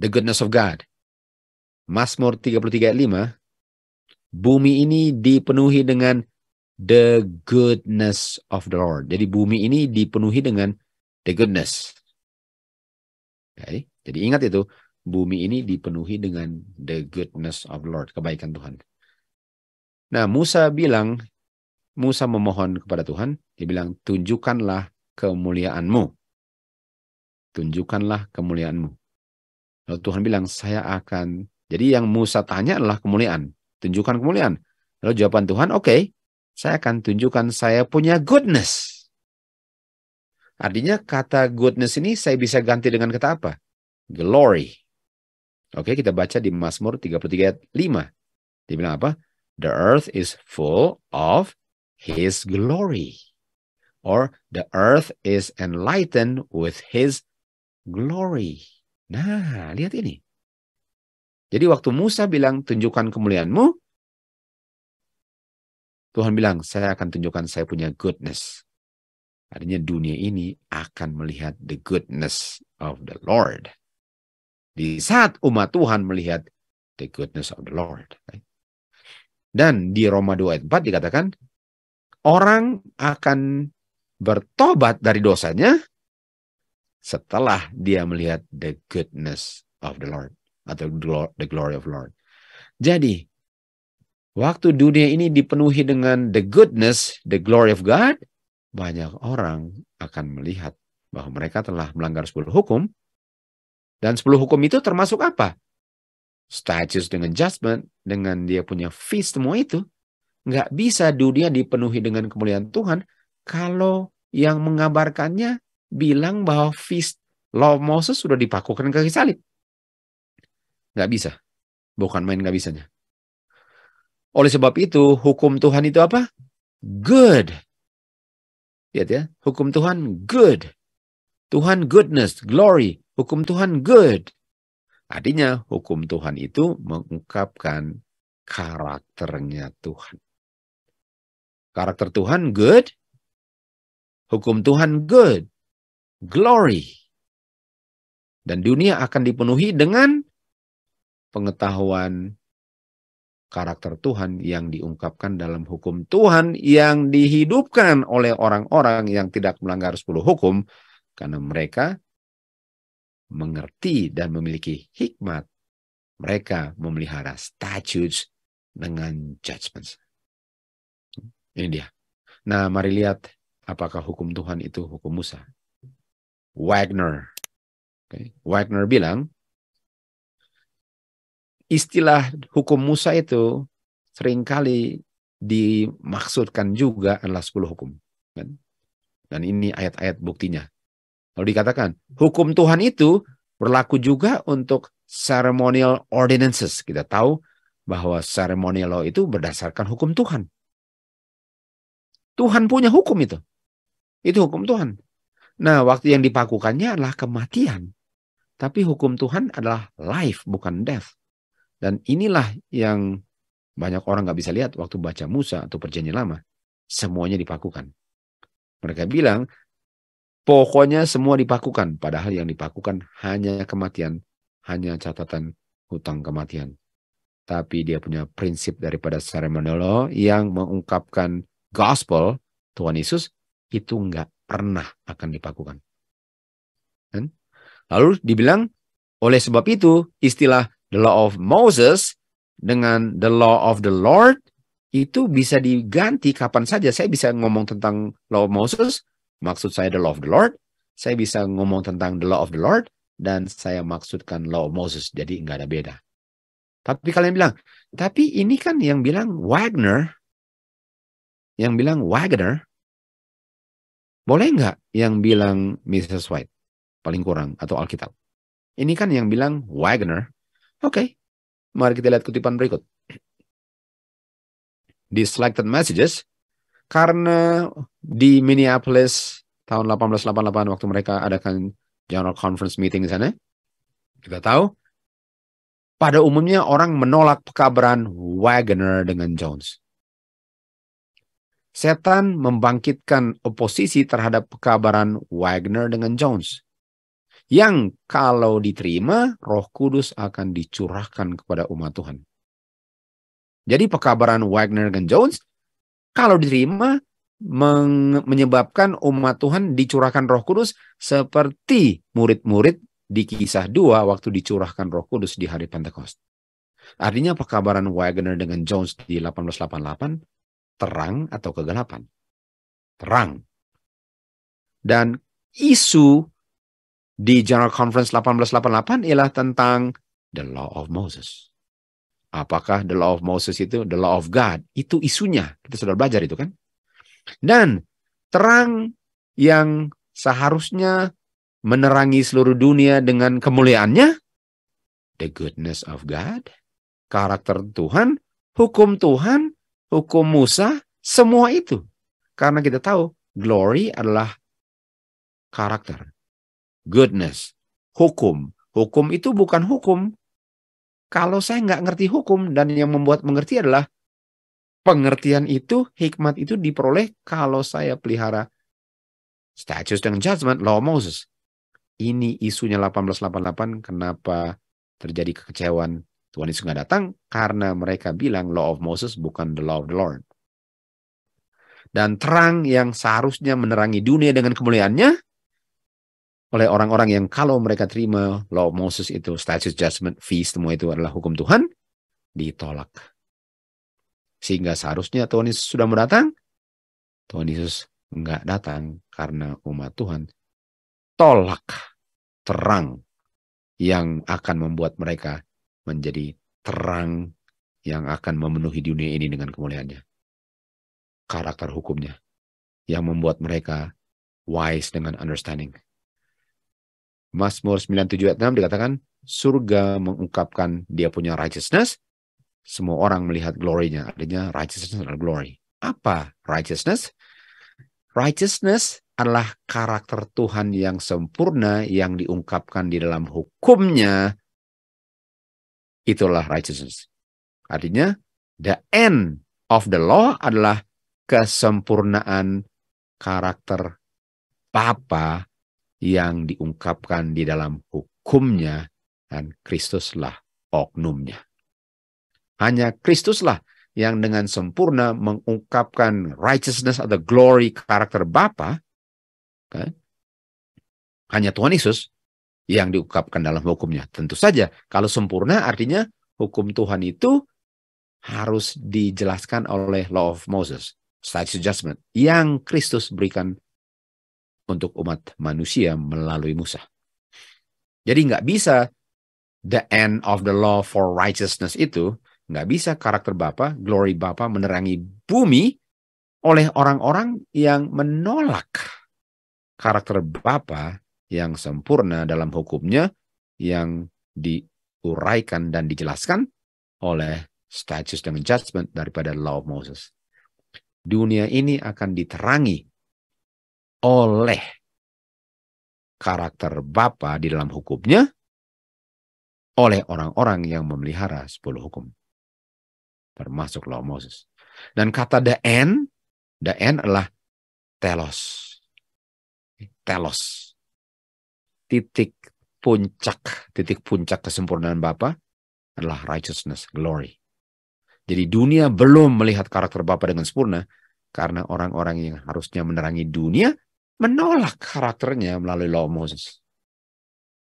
The goodness of God. Mazmur 33 ayat 5. Bumi ini dipenuhi dengan the goodness of the Lord. Jadi bumi ini dipenuhi dengan the goodness. Okay? Jadi ingat itu, bumi ini dipenuhi dengan the goodness of the Lord, kebaikan Tuhan. Nah, Musa bilang, Musa memohon kepada Tuhan, dia bilang, tunjukkanlah kemuliaanmu. Tunjukkanlah kemuliaanmu. Lalu Tuhan bilang, saya akan. Jadi yang Musa tanya adalah kemuliaan. Tunjukkan kemuliaan. Lalu jawaban Tuhan, oke, okay, saya akan tunjukkan saya punya goodness. Artinya kata goodness ini saya bisa ganti dengan kata apa? Glory. Oke, kita baca di Mazmur 33 ayat 5. Dia bilang apa? The earth is full of his glory. Or the earth is enlightened with his glory. Nah, lihat ini. Jadi waktu Musa bilang tunjukkan kemuliaanmu, Tuhan bilang saya akan tunjukkan saya punya goodness. Artinya dunia ini akan melihat the goodness of the Lord. Di saat umat Tuhan melihat the goodness of the Lord. Dan di Roma 2 ayat 4 dikatakan, orang akan bertobat dari dosanya setelah dia melihat the goodness of the Lord atau the glory of the Lord. Jadi, waktu dunia ini dipenuhi dengan the goodness, the glory of God, banyak orang akan melihat bahwa mereka telah melanggar 10 hukum. Dan 10 hukum itu termasuk apa? Status dengan judgment, dengan dia punya fee semua itu. Nggak bisa dunia dipenuhi dengan kemuliaan Tuhan kalau yang mengabarkannya bilang bahwa feast law Moses sudah dipakukan kaki salib. Nggak bisa. Bukan main nggak bisanya. Oleh sebab itu, hukum Tuhan itu apa? Good Lihat ya, ya, hukum Tuhan good. Tuhan goodness, glory. Hukum Tuhan good. Artinya hukum Tuhan itu mengungkapkan karakternya Tuhan. Karakter Tuhan good. Hukum Tuhan good. Glory. Dan dunia akan dipenuhi dengan pengetahuan karakter Tuhan yang diungkapkan dalam hukum Tuhan yang dihidupkan oleh orang-orang yang tidak melanggar sepuluh hukum karena mereka mengerti dan memiliki hikmat. Mereka memelihara statutes dengan judgments. Ini dia. Nah, mari lihat apakah hukum Tuhan itu hukum Musa. Wagner. Okay. Wagner bilang, istilah hukum Musa itu seringkali dimaksudkan juga adalah 10 hukum. Kan? Dan ini ayat-ayat buktinya. kalau dikatakan, hukum Tuhan itu berlaku juga untuk ceremonial ordinances. Kita tahu bahwa ceremonial law itu berdasarkan hukum Tuhan. Tuhan punya hukum itu. Itu hukum Tuhan. Nah, waktu yang dipakukannya adalah kematian. Tapi hukum Tuhan adalah life, bukan death. Dan inilah yang banyak orang nggak bisa lihat waktu baca Musa atau perjanjian lama. Semuanya dipakukan. Mereka bilang, pokoknya semua dipakukan. Padahal yang dipakukan hanya kematian, hanya catatan hutang kematian. Tapi dia punya prinsip daripada seremonial yang mengungkapkan gospel Tuhan Yesus itu nggak pernah akan dipakukan. Lalu dibilang, oleh sebab itu istilah the law of Moses dengan the law of the Lord itu bisa diganti kapan saja. Saya bisa ngomong tentang law of Moses, maksud saya the law of the Lord. Saya bisa ngomong tentang the law of the Lord dan saya maksudkan law of Moses. Jadi nggak ada beda. Tapi kalian bilang, tapi ini kan yang bilang Wagner, yang bilang Wagner, boleh nggak yang bilang Mrs. White? Paling kurang, atau Alkitab. Ini kan yang bilang Wagner, Oke, okay. mari kita lihat kutipan berikut. Di selected messages, karena di Minneapolis tahun 1888 waktu mereka adakan general conference meeting di sana, kita tahu pada umumnya orang menolak pekabaran Wagner dengan Jones. Setan membangkitkan oposisi terhadap pekabaran Wagner dengan Jones yang kalau diterima Roh Kudus akan dicurahkan kepada umat Tuhan. Jadi pekabaran Wagner dan Jones kalau diterima menyebabkan umat Tuhan dicurahkan Roh Kudus seperti murid-murid di kisah dua waktu dicurahkan Roh Kudus di hari Pentakosta. Artinya pekabaran Wagner dengan Jones di 1888 terang atau kegelapan? Terang. Dan isu di General Conference 1888 ialah tentang the law of Moses. Apakah the law of Moses itu the law of God? Itu isunya. Kita sudah belajar itu kan? Dan terang yang seharusnya menerangi seluruh dunia dengan kemuliaannya, the goodness of God, karakter Tuhan, hukum Tuhan, hukum Musa, semua itu. Karena kita tahu glory adalah karakter goodness, hukum. Hukum itu bukan hukum. Kalau saya nggak ngerti hukum dan yang membuat mengerti adalah pengertian itu, hikmat itu diperoleh kalau saya pelihara status dan judgment, law Moses. Ini isunya 1888, kenapa terjadi kekecewaan Tuhan Yesus nggak datang? Karena mereka bilang law of Moses bukan the law of the Lord. Dan terang yang seharusnya menerangi dunia dengan kemuliaannya, oleh orang-orang yang kalau mereka terima law Moses itu status judgment feast semua itu adalah hukum Tuhan ditolak sehingga seharusnya Tuhan Yesus sudah mendatang Tuhan Yesus nggak datang karena umat Tuhan tolak terang yang akan membuat mereka menjadi terang yang akan memenuhi dunia ini dengan kemuliaannya karakter hukumnya yang membuat mereka wise dengan understanding Mazmur 97 ayat 6 dikatakan surga mengungkapkan dia punya righteousness. Semua orang melihat glory-nya. Adanya righteousness adalah glory. Apa righteousness? Righteousness adalah karakter Tuhan yang sempurna yang diungkapkan di dalam hukumnya. Itulah righteousness. Artinya, the end of the law adalah kesempurnaan karakter Bapa yang diungkapkan di dalam hukumnya dan Kristuslah oknumnya. Hanya Kristuslah yang dengan sempurna mengungkapkan righteousness atau glory karakter Bapa. Kan? Hanya Tuhan Yesus yang diungkapkan dalam hukumnya. Tentu saja kalau sempurna artinya hukum Tuhan itu harus dijelaskan oleh law of Moses, statutes judgment yang Kristus berikan untuk umat manusia melalui Musa. Jadi nggak bisa the end of the law for righteousness itu, nggak bisa karakter Bapa, glory Bapa menerangi bumi oleh orang-orang yang menolak karakter Bapa yang sempurna dalam hukumnya yang diuraikan dan dijelaskan oleh statutes dan judgment daripada law of Moses. Dunia ini akan diterangi oleh karakter Bapa di dalam hukumnya oleh orang-orang yang memelihara sepuluh hukum. Termasuk law Moses. Dan kata daen, daen adalah telos. Telos. Titik puncak, titik puncak kesempurnaan Bapa adalah righteousness, glory. Jadi dunia belum melihat karakter Bapa dengan sempurna karena orang-orang yang harusnya menerangi dunia menolak karakternya melalui law Moses.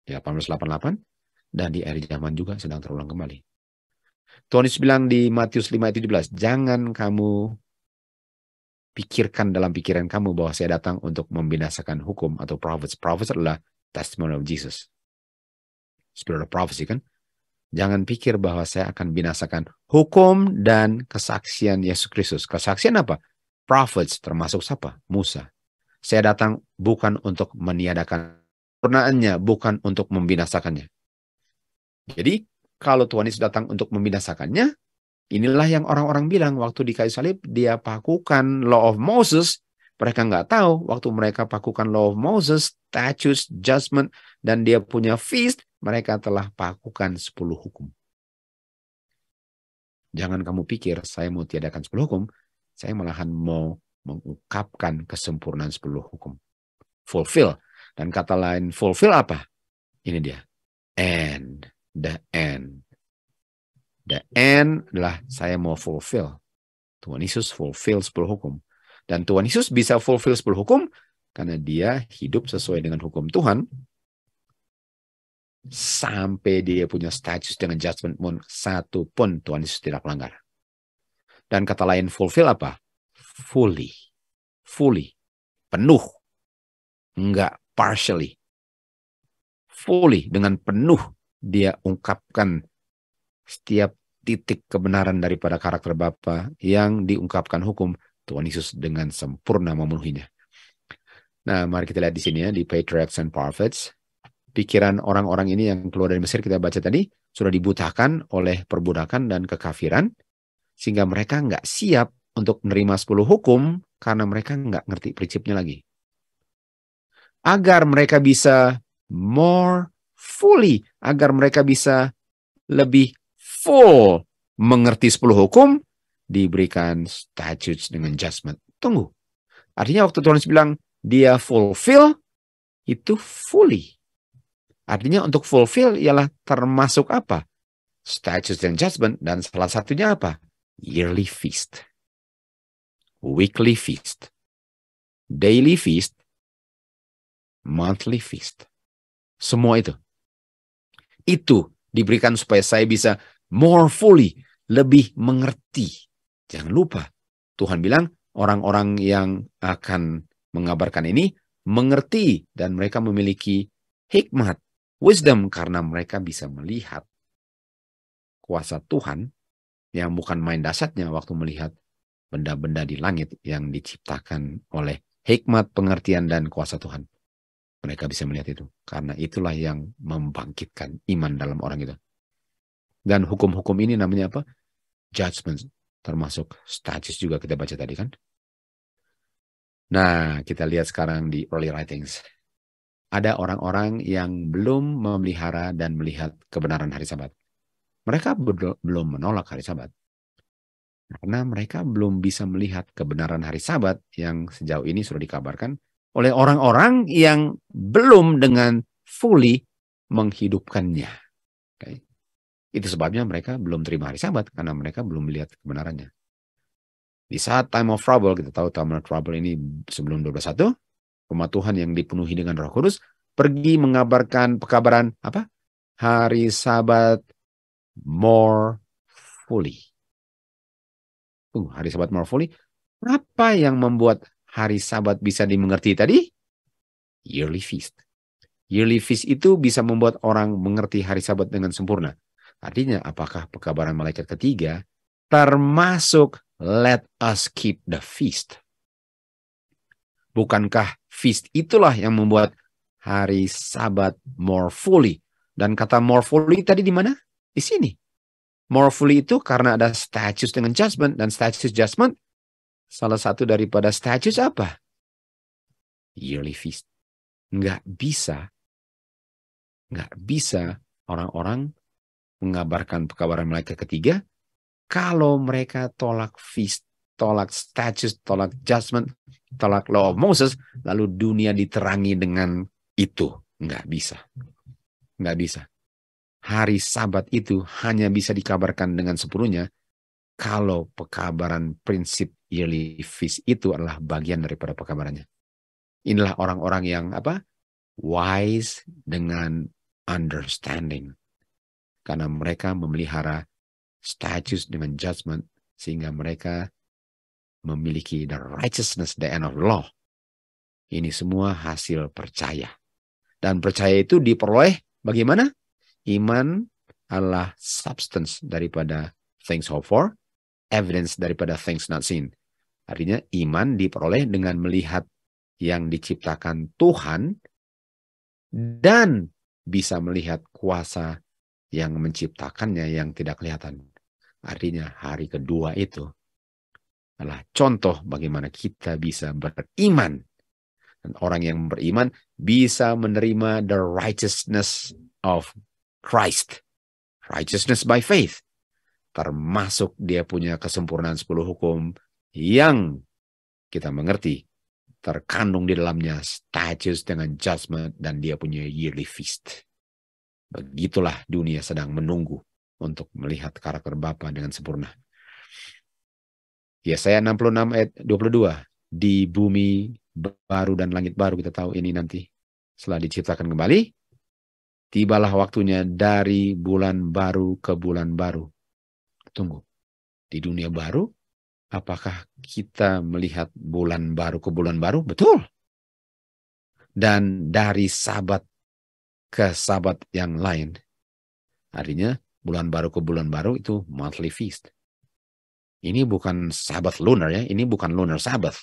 Ya, di 1888 dan di akhir zaman juga sedang terulang kembali. Tuhan Yesus bilang di Matius 17, "Jangan kamu pikirkan dalam pikiran kamu bahwa saya datang untuk membinasakan hukum atau prophets." Prophets adalah testimony of Jesus. Spirit of prophecy kan? Jangan pikir bahwa saya akan binasakan hukum dan kesaksian Yesus Kristus. Kesaksian apa? Prophets termasuk siapa? Musa, saya datang bukan untuk meniadakan pernahannya, bukan untuk membinasakannya. Jadi, kalau Tuhan Yesus datang untuk membinasakannya, inilah yang orang-orang bilang waktu di kayu salib dia pakukan law of Moses. Mereka nggak tahu waktu mereka pakukan law of Moses, statutes, judgment, dan dia punya feast, mereka telah pakukan 10 hukum. Jangan kamu pikir saya mau tiadakan sepuluh hukum, saya malahan mau mengungkapkan kesempurnaan sepuluh hukum. Fulfill. Dan kata lain fulfill apa? Ini dia. And. The end. The end adalah saya mau fulfill. Tuhan Yesus fulfill sepuluh hukum. Dan Tuhan Yesus bisa fulfill sepuluh hukum karena dia hidup sesuai dengan hukum Tuhan sampai dia punya status dengan judgment moon satu pun Tuhan Yesus tidak melanggar. Dan kata lain fulfill apa? fully, fully, penuh, enggak partially, fully dengan penuh dia ungkapkan setiap titik kebenaran daripada karakter Bapa yang diungkapkan hukum Tuhan Yesus dengan sempurna memenuhinya. Nah, mari kita lihat di sini ya di Patriarchs and Prophets. Pikiran orang-orang ini yang keluar dari Mesir kita baca tadi sudah dibutakan oleh perbudakan dan kekafiran sehingga mereka nggak siap untuk menerima 10 hukum karena mereka nggak ngerti prinsipnya lagi. Agar mereka bisa more fully, agar mereka bisa lebih full mengerti 10 hukum, diberikan statutes dengan judgment. Tunggu. Artinya waktu Tuhan bilang dia fulfill, itu fully. Artinya untuk fulfill ialah termasuk apa? Statutes dan judgment dan salah satunya apa? Yearly feast weekly feast, daily feast, monthly feast. Semua itu. Itu diberikan supaya saya bisa more fully, lebih mengerti. Jangan lupa, Tuhan bilang orang-orang yang akan mengabarkan ini mengerti dan mereka memiliki hikmat, wisdom karena mereka bisa melihat kuasa Tuhan yang bukan main dasarnya waktu melihat benda-benda di langit yang diciptakan oleh hikmat, pengertian, dan kuasa Tuhan. Mereka bisa melihat itu. Karena itulah yang membangkitkan iman dalam orang itu. Dan hukum-hukum ini namanya apa? Judgment. Termasuk status juga kita baca tadi kan. Nah, kita lihat sekarang di early writings. Ada orang-orang yang belum memelihara dan melihat kebenaran hari sabat. Mereka belum menolak hari sabat. Karena mereka belum bisa melihat kebenaran hari sabat yang sejauh ini sudah dikabarkan oleh orang-orang yang belum dengan fully menghidupkannya. Okay. Itu sebabnya mereka belum terima hari sabat karena mereka belum melihat kebenarannya. Di saat time of trouble, kita tahu time of trouble ini sebelum 21, rumah Tuhan yang dipenuhi dengan roh kudus, pergi mengabarkan pekabaran apa? Hari sabat more fully uh, hari sabat morfoli. apa yang membuat hari sabat bisa dimengerti tadi? Yearly feast. Yearly feast itu bisa membuat orang mengerti hari sabat dengan sempurna. Artinya apakah pekabaran malaikat ketiga termasuk let us keep the feast. Bukankah feast itulah yang membuat hari sabat more fully. Dan kata more fully tadi di mana? Di sini. More fully itu karena ada status dengan judgment dan status judgment salah satu daripada status apa? Yearly feast. Nggak bisa, nggak bisa orang-orang mengabarkan pekabaran mereka ketiga kalau mereka tolak feast, tolak status, tolak judgment, tolak law of Moses, lalu dunia diterangi dengan itu. Nggak bisa. Nggak bisa hari sabat itu hanya bisa dikabarkan dengan sepenuhnya kalau pekabaran prinsip yearly feast itu adalah bagian daripada pekabarannya. Inilah orang-orang yang apa? wise dengan understanding. Karena mereka memelihara status dengan judgment sehingga mereka memiliki the righteousness the end of law. Ini semua hasil percaya. Dan percaya itu diperoleh bagaimana? Iman adalah substance daripada things hoped for, evidence daripada things not seen. Artinya iman diperoleh dengan melihat yang diciptakan Tuhan dan bisa melihat kuasa yang menciptakannya yang tidak kelihatan. Artinya hari kedua itu adalah contoh bagaimana kita bisa beriman. Dan orang yang beriman bisa menerima the righteousness of Christ. Righteousness by faith. Termasuk dia punya kesempurnaan 10 hukum yang kita mengerti terkandung di dalamnya status dengan judgment dan dia punya yearly feast. Begitulah dunia sedang menunggu untuk melihat karakter Bapa dengan sempurna. Yesaya 66 ayat 22. Di bumi baru dan langit baru kita tahu ini nanti setelah diciptakan kembali Tibalah waktunya dari bulan baru ke bulan baru. Tunggu. Di dunia baru, apakah kita melihat bulan baru ke bulan baru? Betul. Dan dari sabat ke sabat yang lain. Artinya bulan baru ke bulan baru itu monthly feast. Ini bukan sabat lunar ya, ini bukan lunar sabat.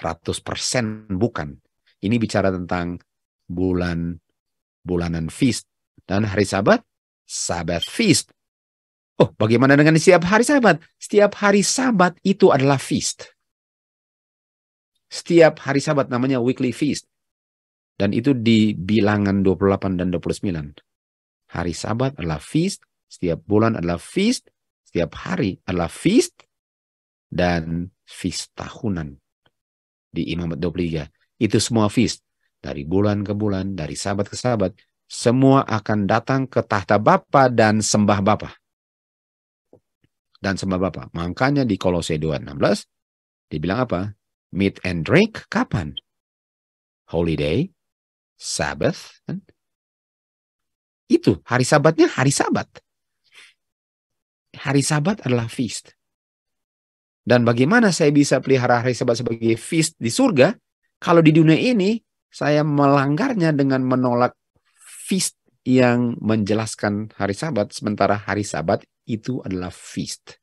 100% bukan. Ini bicara tentang bulan bulanan feast. Dan hari sabat, sabat feast. Oh, bagaimana dengan setiap hari sabat? Setiap hari sabat itu adalah feast. Setiap hari sabat namanya weekly feast. Dan itu di bilangan 28 dan 29. Hari sabat adalah feast, setiap bulan adalah feast, setiap hari adalah feast, dan feast tahunan di Imamat 23. Itu semua feast dari bulan ke bulan, dari sahabat ke sahabat, semua akan datang ke tahta Bapa dan sembah Bapa. Dan sembah Bapa. Makanya di Kolose 2:16 dibilang apa? Meet and drink kapan? Holiday, Sabbath. Kan? Itu hari Sabatnya hari Sabat. Hari Sabat adalah feast. Dan bagaimana saya bisa pelihara hari Sabat sebagai feast di surga kalau di dunia ini saya melanggarnya dengan menolak feast yang menjelaskan hari sabat, sementara hari sabat itu adalah feast.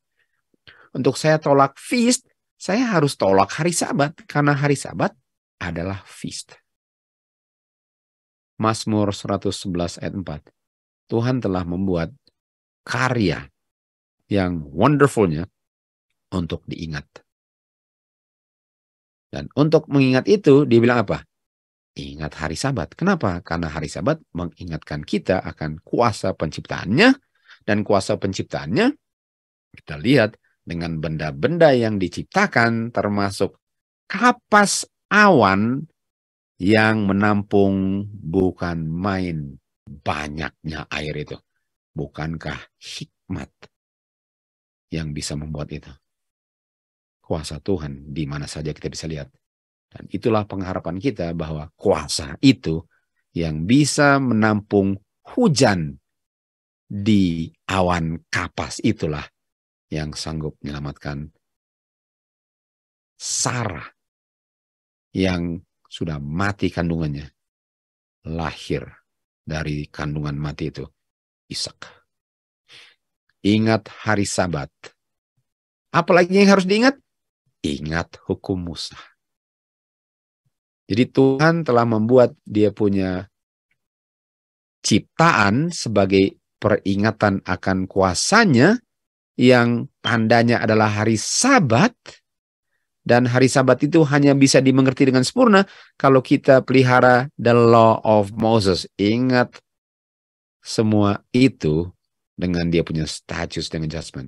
Untuk saya tolak feast, saya harus tolak hari sabat, karena hari sabat adalah feast. Mazmur 111 ayat 4. Tuhan telah membuat karya yang wonderfulnya untuk diingat. Dan untuk mengingat itu, dibilang apa? ingat hari sabat. Kenapa? Karena hari sabat mengingatkan kita akan kuasa penciptaannya dan kuasa penciptaannya kita lihat dengan benda-benda yang diciptakan termasuk kapas awan yang menampung bukan main banyaknya air itu. Bukankah hikmat yang bisa membuat itu? Kuasa Tuhan di mana saja kita bisa lihat. Dan itulah pengharapan kita bahwa kuasa itu yang bisa menampung hujan di awan kapas itulah yang sanggup menyelamatkan Sarah yang sudah mati kandungannya lahir dari kandungan mati itu Ishak. Ingat hari Sabat. Apalagi yang harus diingat? Ingat hukum Musa jadi Tuhan telah membuat dia punya ciptaan sebagai peringatan akan kuasanya yang tandanya adalah hari sabat. Dan hari sabat itu hanya bisa dimengerti dengan sempurna kalau kita pelihara the law of Moses. Ingat semua itu dengan dia punya status dengan judgment.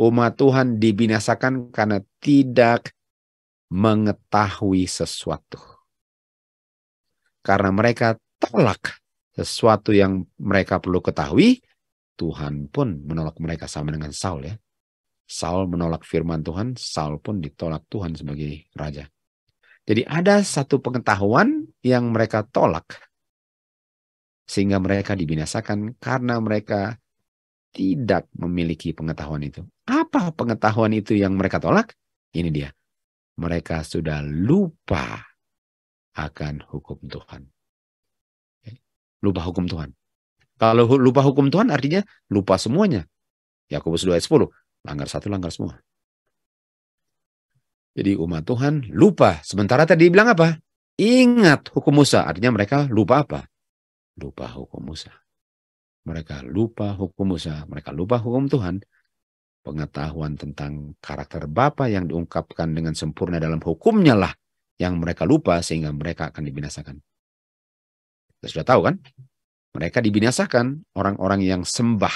Umat Tuhan dibinasakan karena tidak mengetahui sesuatu karena mereka tolak sesuatu yang mereka perlu ketahui, Tuhan pun menolak mereka sama dengan Saul ya. Saul menolak firman Tuhan, Saul pun ditolak Tuhan sebagai raja. Jadi ada satu pengetahuan yang mereka tolak sehingga mereka dibinasakan karena mereka tidak memiliki pengetahuan itu. Apa pengetahuan itu yang mereka tolak? Ini dia. Mereka sudah lupa akan hukum Tuhan. Lupa hukum Tuhan. Kalau lupa hukum Tuhan artinya lupa semuanya. Yakobus 2 ayat 10. Langgar satu, langgar semua. Jadi umat Tuhan lupa. Sementara tadi bilang apa? Ingat hukum Musa. Artinya mereka lupa apa? Lupa hukum Musa. Mereka lupa hukum Musa. Mereka lupa hukum Tuhan. Pengetahuan tentang karakter Bapa yang diungkapkan dengan sempurna dalam hukumnya lah yang mereka lupa sehingga mereka akan dibinasakan. Kita sudah tahu kan? Mereka dibinasakan orang-orang yang sembah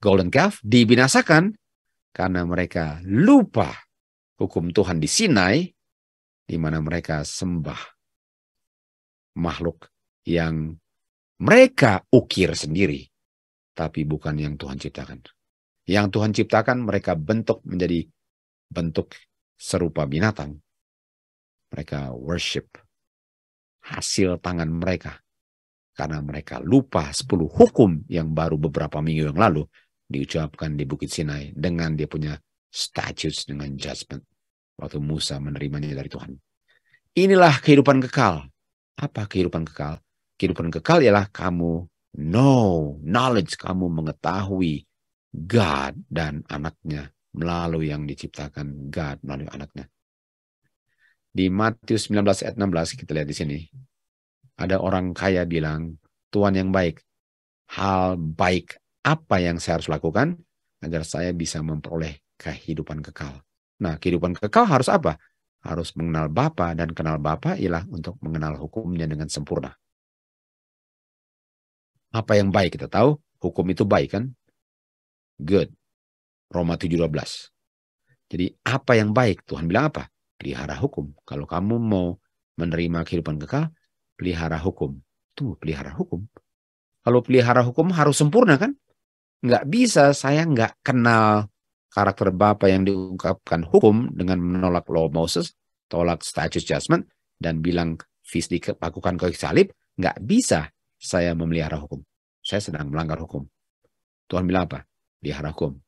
golden calf dibinasakan karena mereka lupa hukum Tuhan di Sinai di mana mereka sembah makhluk yang mereka ukir sendiri tapi bukan yang Tuhan ciptakan. Yang Tuhan ciptakan mereka bentuk menjadi bentuk serupa binatang mereka worship hasil tangan mereka karena mereka lupa 10 hukum yang baru beberapa minggu yang lalu diucapkan di Bukit Sinai dengan dia punya statutes dengan judgment waktu Musa menerimanya dari Tuhan. Inilah kehidupan kekal. Apa kehidupan kekal? Kehidupan kekal ialah kamu know, knowledge kamu mengetahui God dan anaknya melalui yang diciptakan God melalui anaknya. Di Matius 19 ayat 16 kita lihat di sini. Ada orang kaya bilang, Tuhan yang baik, hal baik apa yang saya harus lakukan agar saya bisa memperoleh kehidupan kekal. Nah, kehidupan kekal harus apa? Harus mengenal Bapa dan kenal Bapa ialah untuk mengenal hukumnya dengan sempurna. Apa yang baik kita tahu, hukum itu baik kan? Good. Roma 7:12. Jadi apa yang baik? Tuhan bilang apa? pelihara hukum. Kalau kamu mau menerima kehidupan kekal, pelihara hukum. Tuh, pelihara hukum. Kalau pelihara hukum harus sempurna kan? Nggak bisa, saya nggak kenal karakter Bapak yang diungkapkan hukum dengan menolak law Moses, tolak statute judgment, dan bilang vis dilakukan ke salib, nggak bisa saya memelihara hukum. Saya sedang melanggar hukum. Tuhan bilang apa? Pelihara hukum.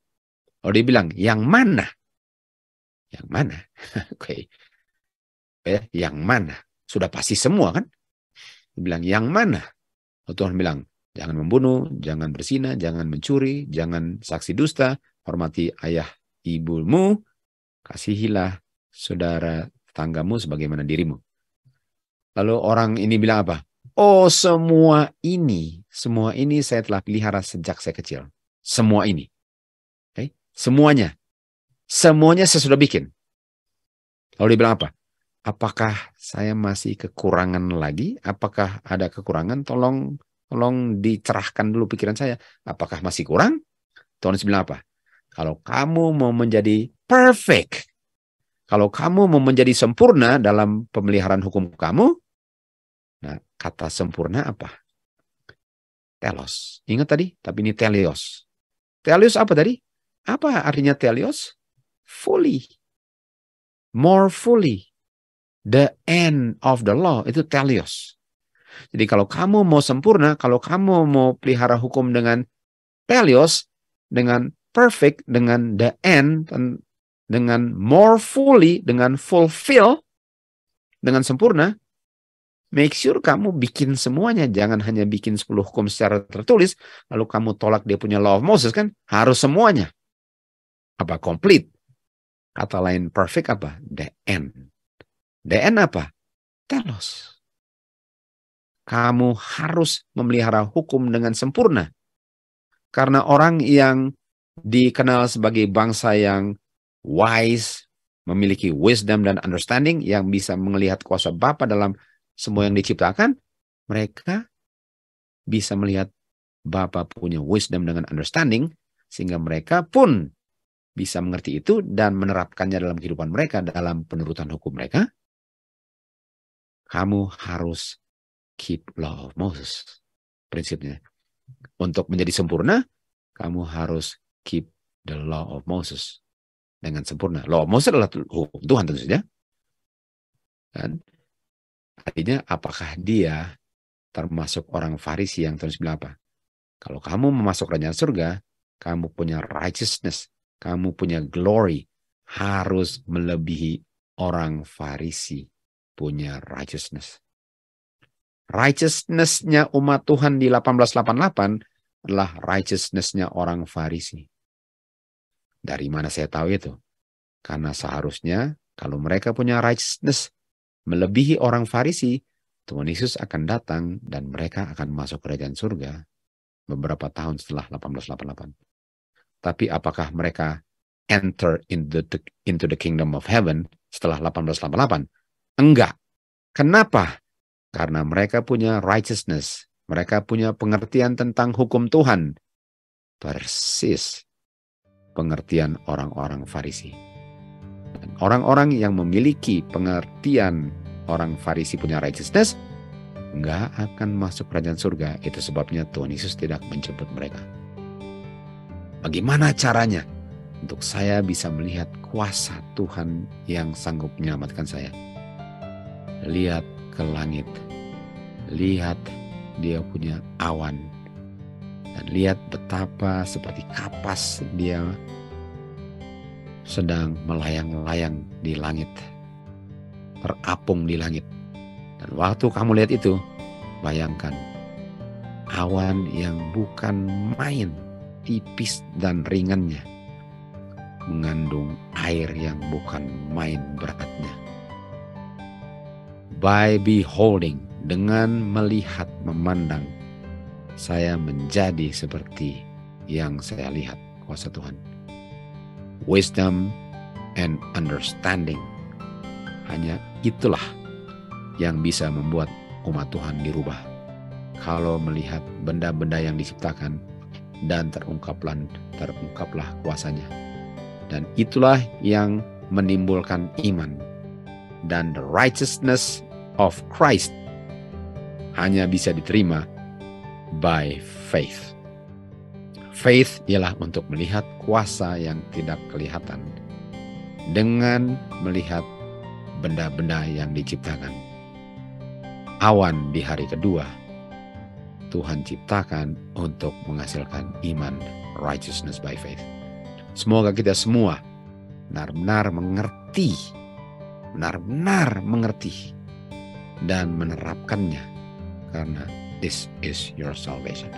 Oh dia bilang, yang mana yang mana? Oke. okay. Eh, yang mana? Sudah pasti semua kan? Dia bilang, yang mana? Oh, Tuhan bilang, jangan membunuh, jangan bersina, jangan mencuri, jangan saksi dusta, hormati ayah ibumu, kasihilah saudara tanggamu sebagaimana dirimu. Lalu orang ini bilang apa? Oh semua ini, semua ini saya telah pelihara sejak saya kecil. Semua ini. Okay? Semuanya. Semuanya saya sudah bikin. Lalu dia bilang apa? Apakah saya masih kekurangan lagi? Apakah ada kekurangan? Tolong tolong dicerahkan dulu pikiran saya. Apakah masih kurang? Tuhan Yesus bilang apa? Kalau kamu mau menjadi perfect, kalau kamu mau menjadi sempurna dalam pemeliharaan hukum kamu, nah, kata sempurna apa? Telos. Ingat tadi? Tapi ini telios. Telios apa tadi? Apa artinya telios? Fully more fully the end of the law itu telios. Jadi kalau kamu mau sempurna, kalau kamu mau pelihara hukum dengan telios, dengan perfect, dengan the end, dengan more fully, dengan fulfill, dengan sempurna, make sure kamu bikin semuanya. Jangan hanya bikin 10 hukum secara tertulis, lalu kamu tolak dia punya law of Moses kan, harus semuanya. Apa complete? Kata lain perfect apa? the end the end apa? Telos. Kamu harus memelihara hukum dengan sempurna. Karena orang yang dikenal sebagai bangsa yang wise, memiliki wisdom dan understanding yang bisa melihat kuasa Bapa dalam semua yang diciptakan, mereka bisa melihat Bapa punya wisdom dengan understanding sehingga mereka pun bisa mengerti itu dan menerapkannya dalam kehidupan mereka, dalam penurutan hukum mereka, kamu harus keep law of Moses. Prinsipnya. Untuk menjadi sempurna, kamu harus keep the law of Moses. Dengan sempurna. Law of Moses adalah hukum Tuhan tentu saja. Dan Artinya apakah dia termasuk orang farisi yang terus bilang apa? Kalau kamu memasuk kerajaan surga, kamu punya righteousness, kamu punya glory harus melebihi orang Farisi punya righteousness. Righteousnessnya umat Tuhan di 1888 adalah righteousnessnya orang Farisi. Dari mana saya tahu itu? Karena seharusnya kalau mereka punya righteousness melebihi orang Farisi, Tuhan Yesus akan datang dan mereka akan masuk kerajaan surga beberapa tahun setelah 1888 tapi apakah mereka enter in the, into the kingdom of heaven setelah 1888? Enggak. Kenapa? Karena mereka punya righteousness, mereka punya pengertian tentang hukum Tuhan. Persis pengertian orang-orang Farisi. orang-orang yang memiliki pengertian orang Farisi punya righteousness, enggak akan masuk kerajaan surga. Itu sebabnya Tuhan Yesus tidak menjemput mereka. Bagaimana caranya untuk saya bisa melihat kuasa Tuhan yang sanggup menyelamatkan saya? Lihat ke langit, lihat dia punya awan, dan lihat betapa seperti kapas dia sedang melayang-layang di langit, terapung di langit. Dan waktu kamu lihat itu, bayangkan awan yang bukan main tipis dan ringannya, mengandung air yang bukan main beratnya. By beholding, dengan melihat, memandang, saya menjadi seperti yang saya lihat kuasa Tuhan. Wisdom and understanding. Hanya itulah yang bisa membuat umat Tuhan dirubah. Kalau melihat benda-benda yang diciptakan dan terungkaplah terungkaplah kuasanya. Dan itulah yang menimbulkan iman. Dan the righteousness of Christ hanya bisa diterima by faith. Faith ialah untuk melihat kuasa yang tidak kelihatan dengan melihat benda-benda yang diciptakan. Awan di hari kedua Tuhan ciptakan untuk menghasilkan iman, righteousness by faith. Semoga kita semua benar-benar mengerti, benar-benar mengerti dan menerapkannya karena this is your salvation.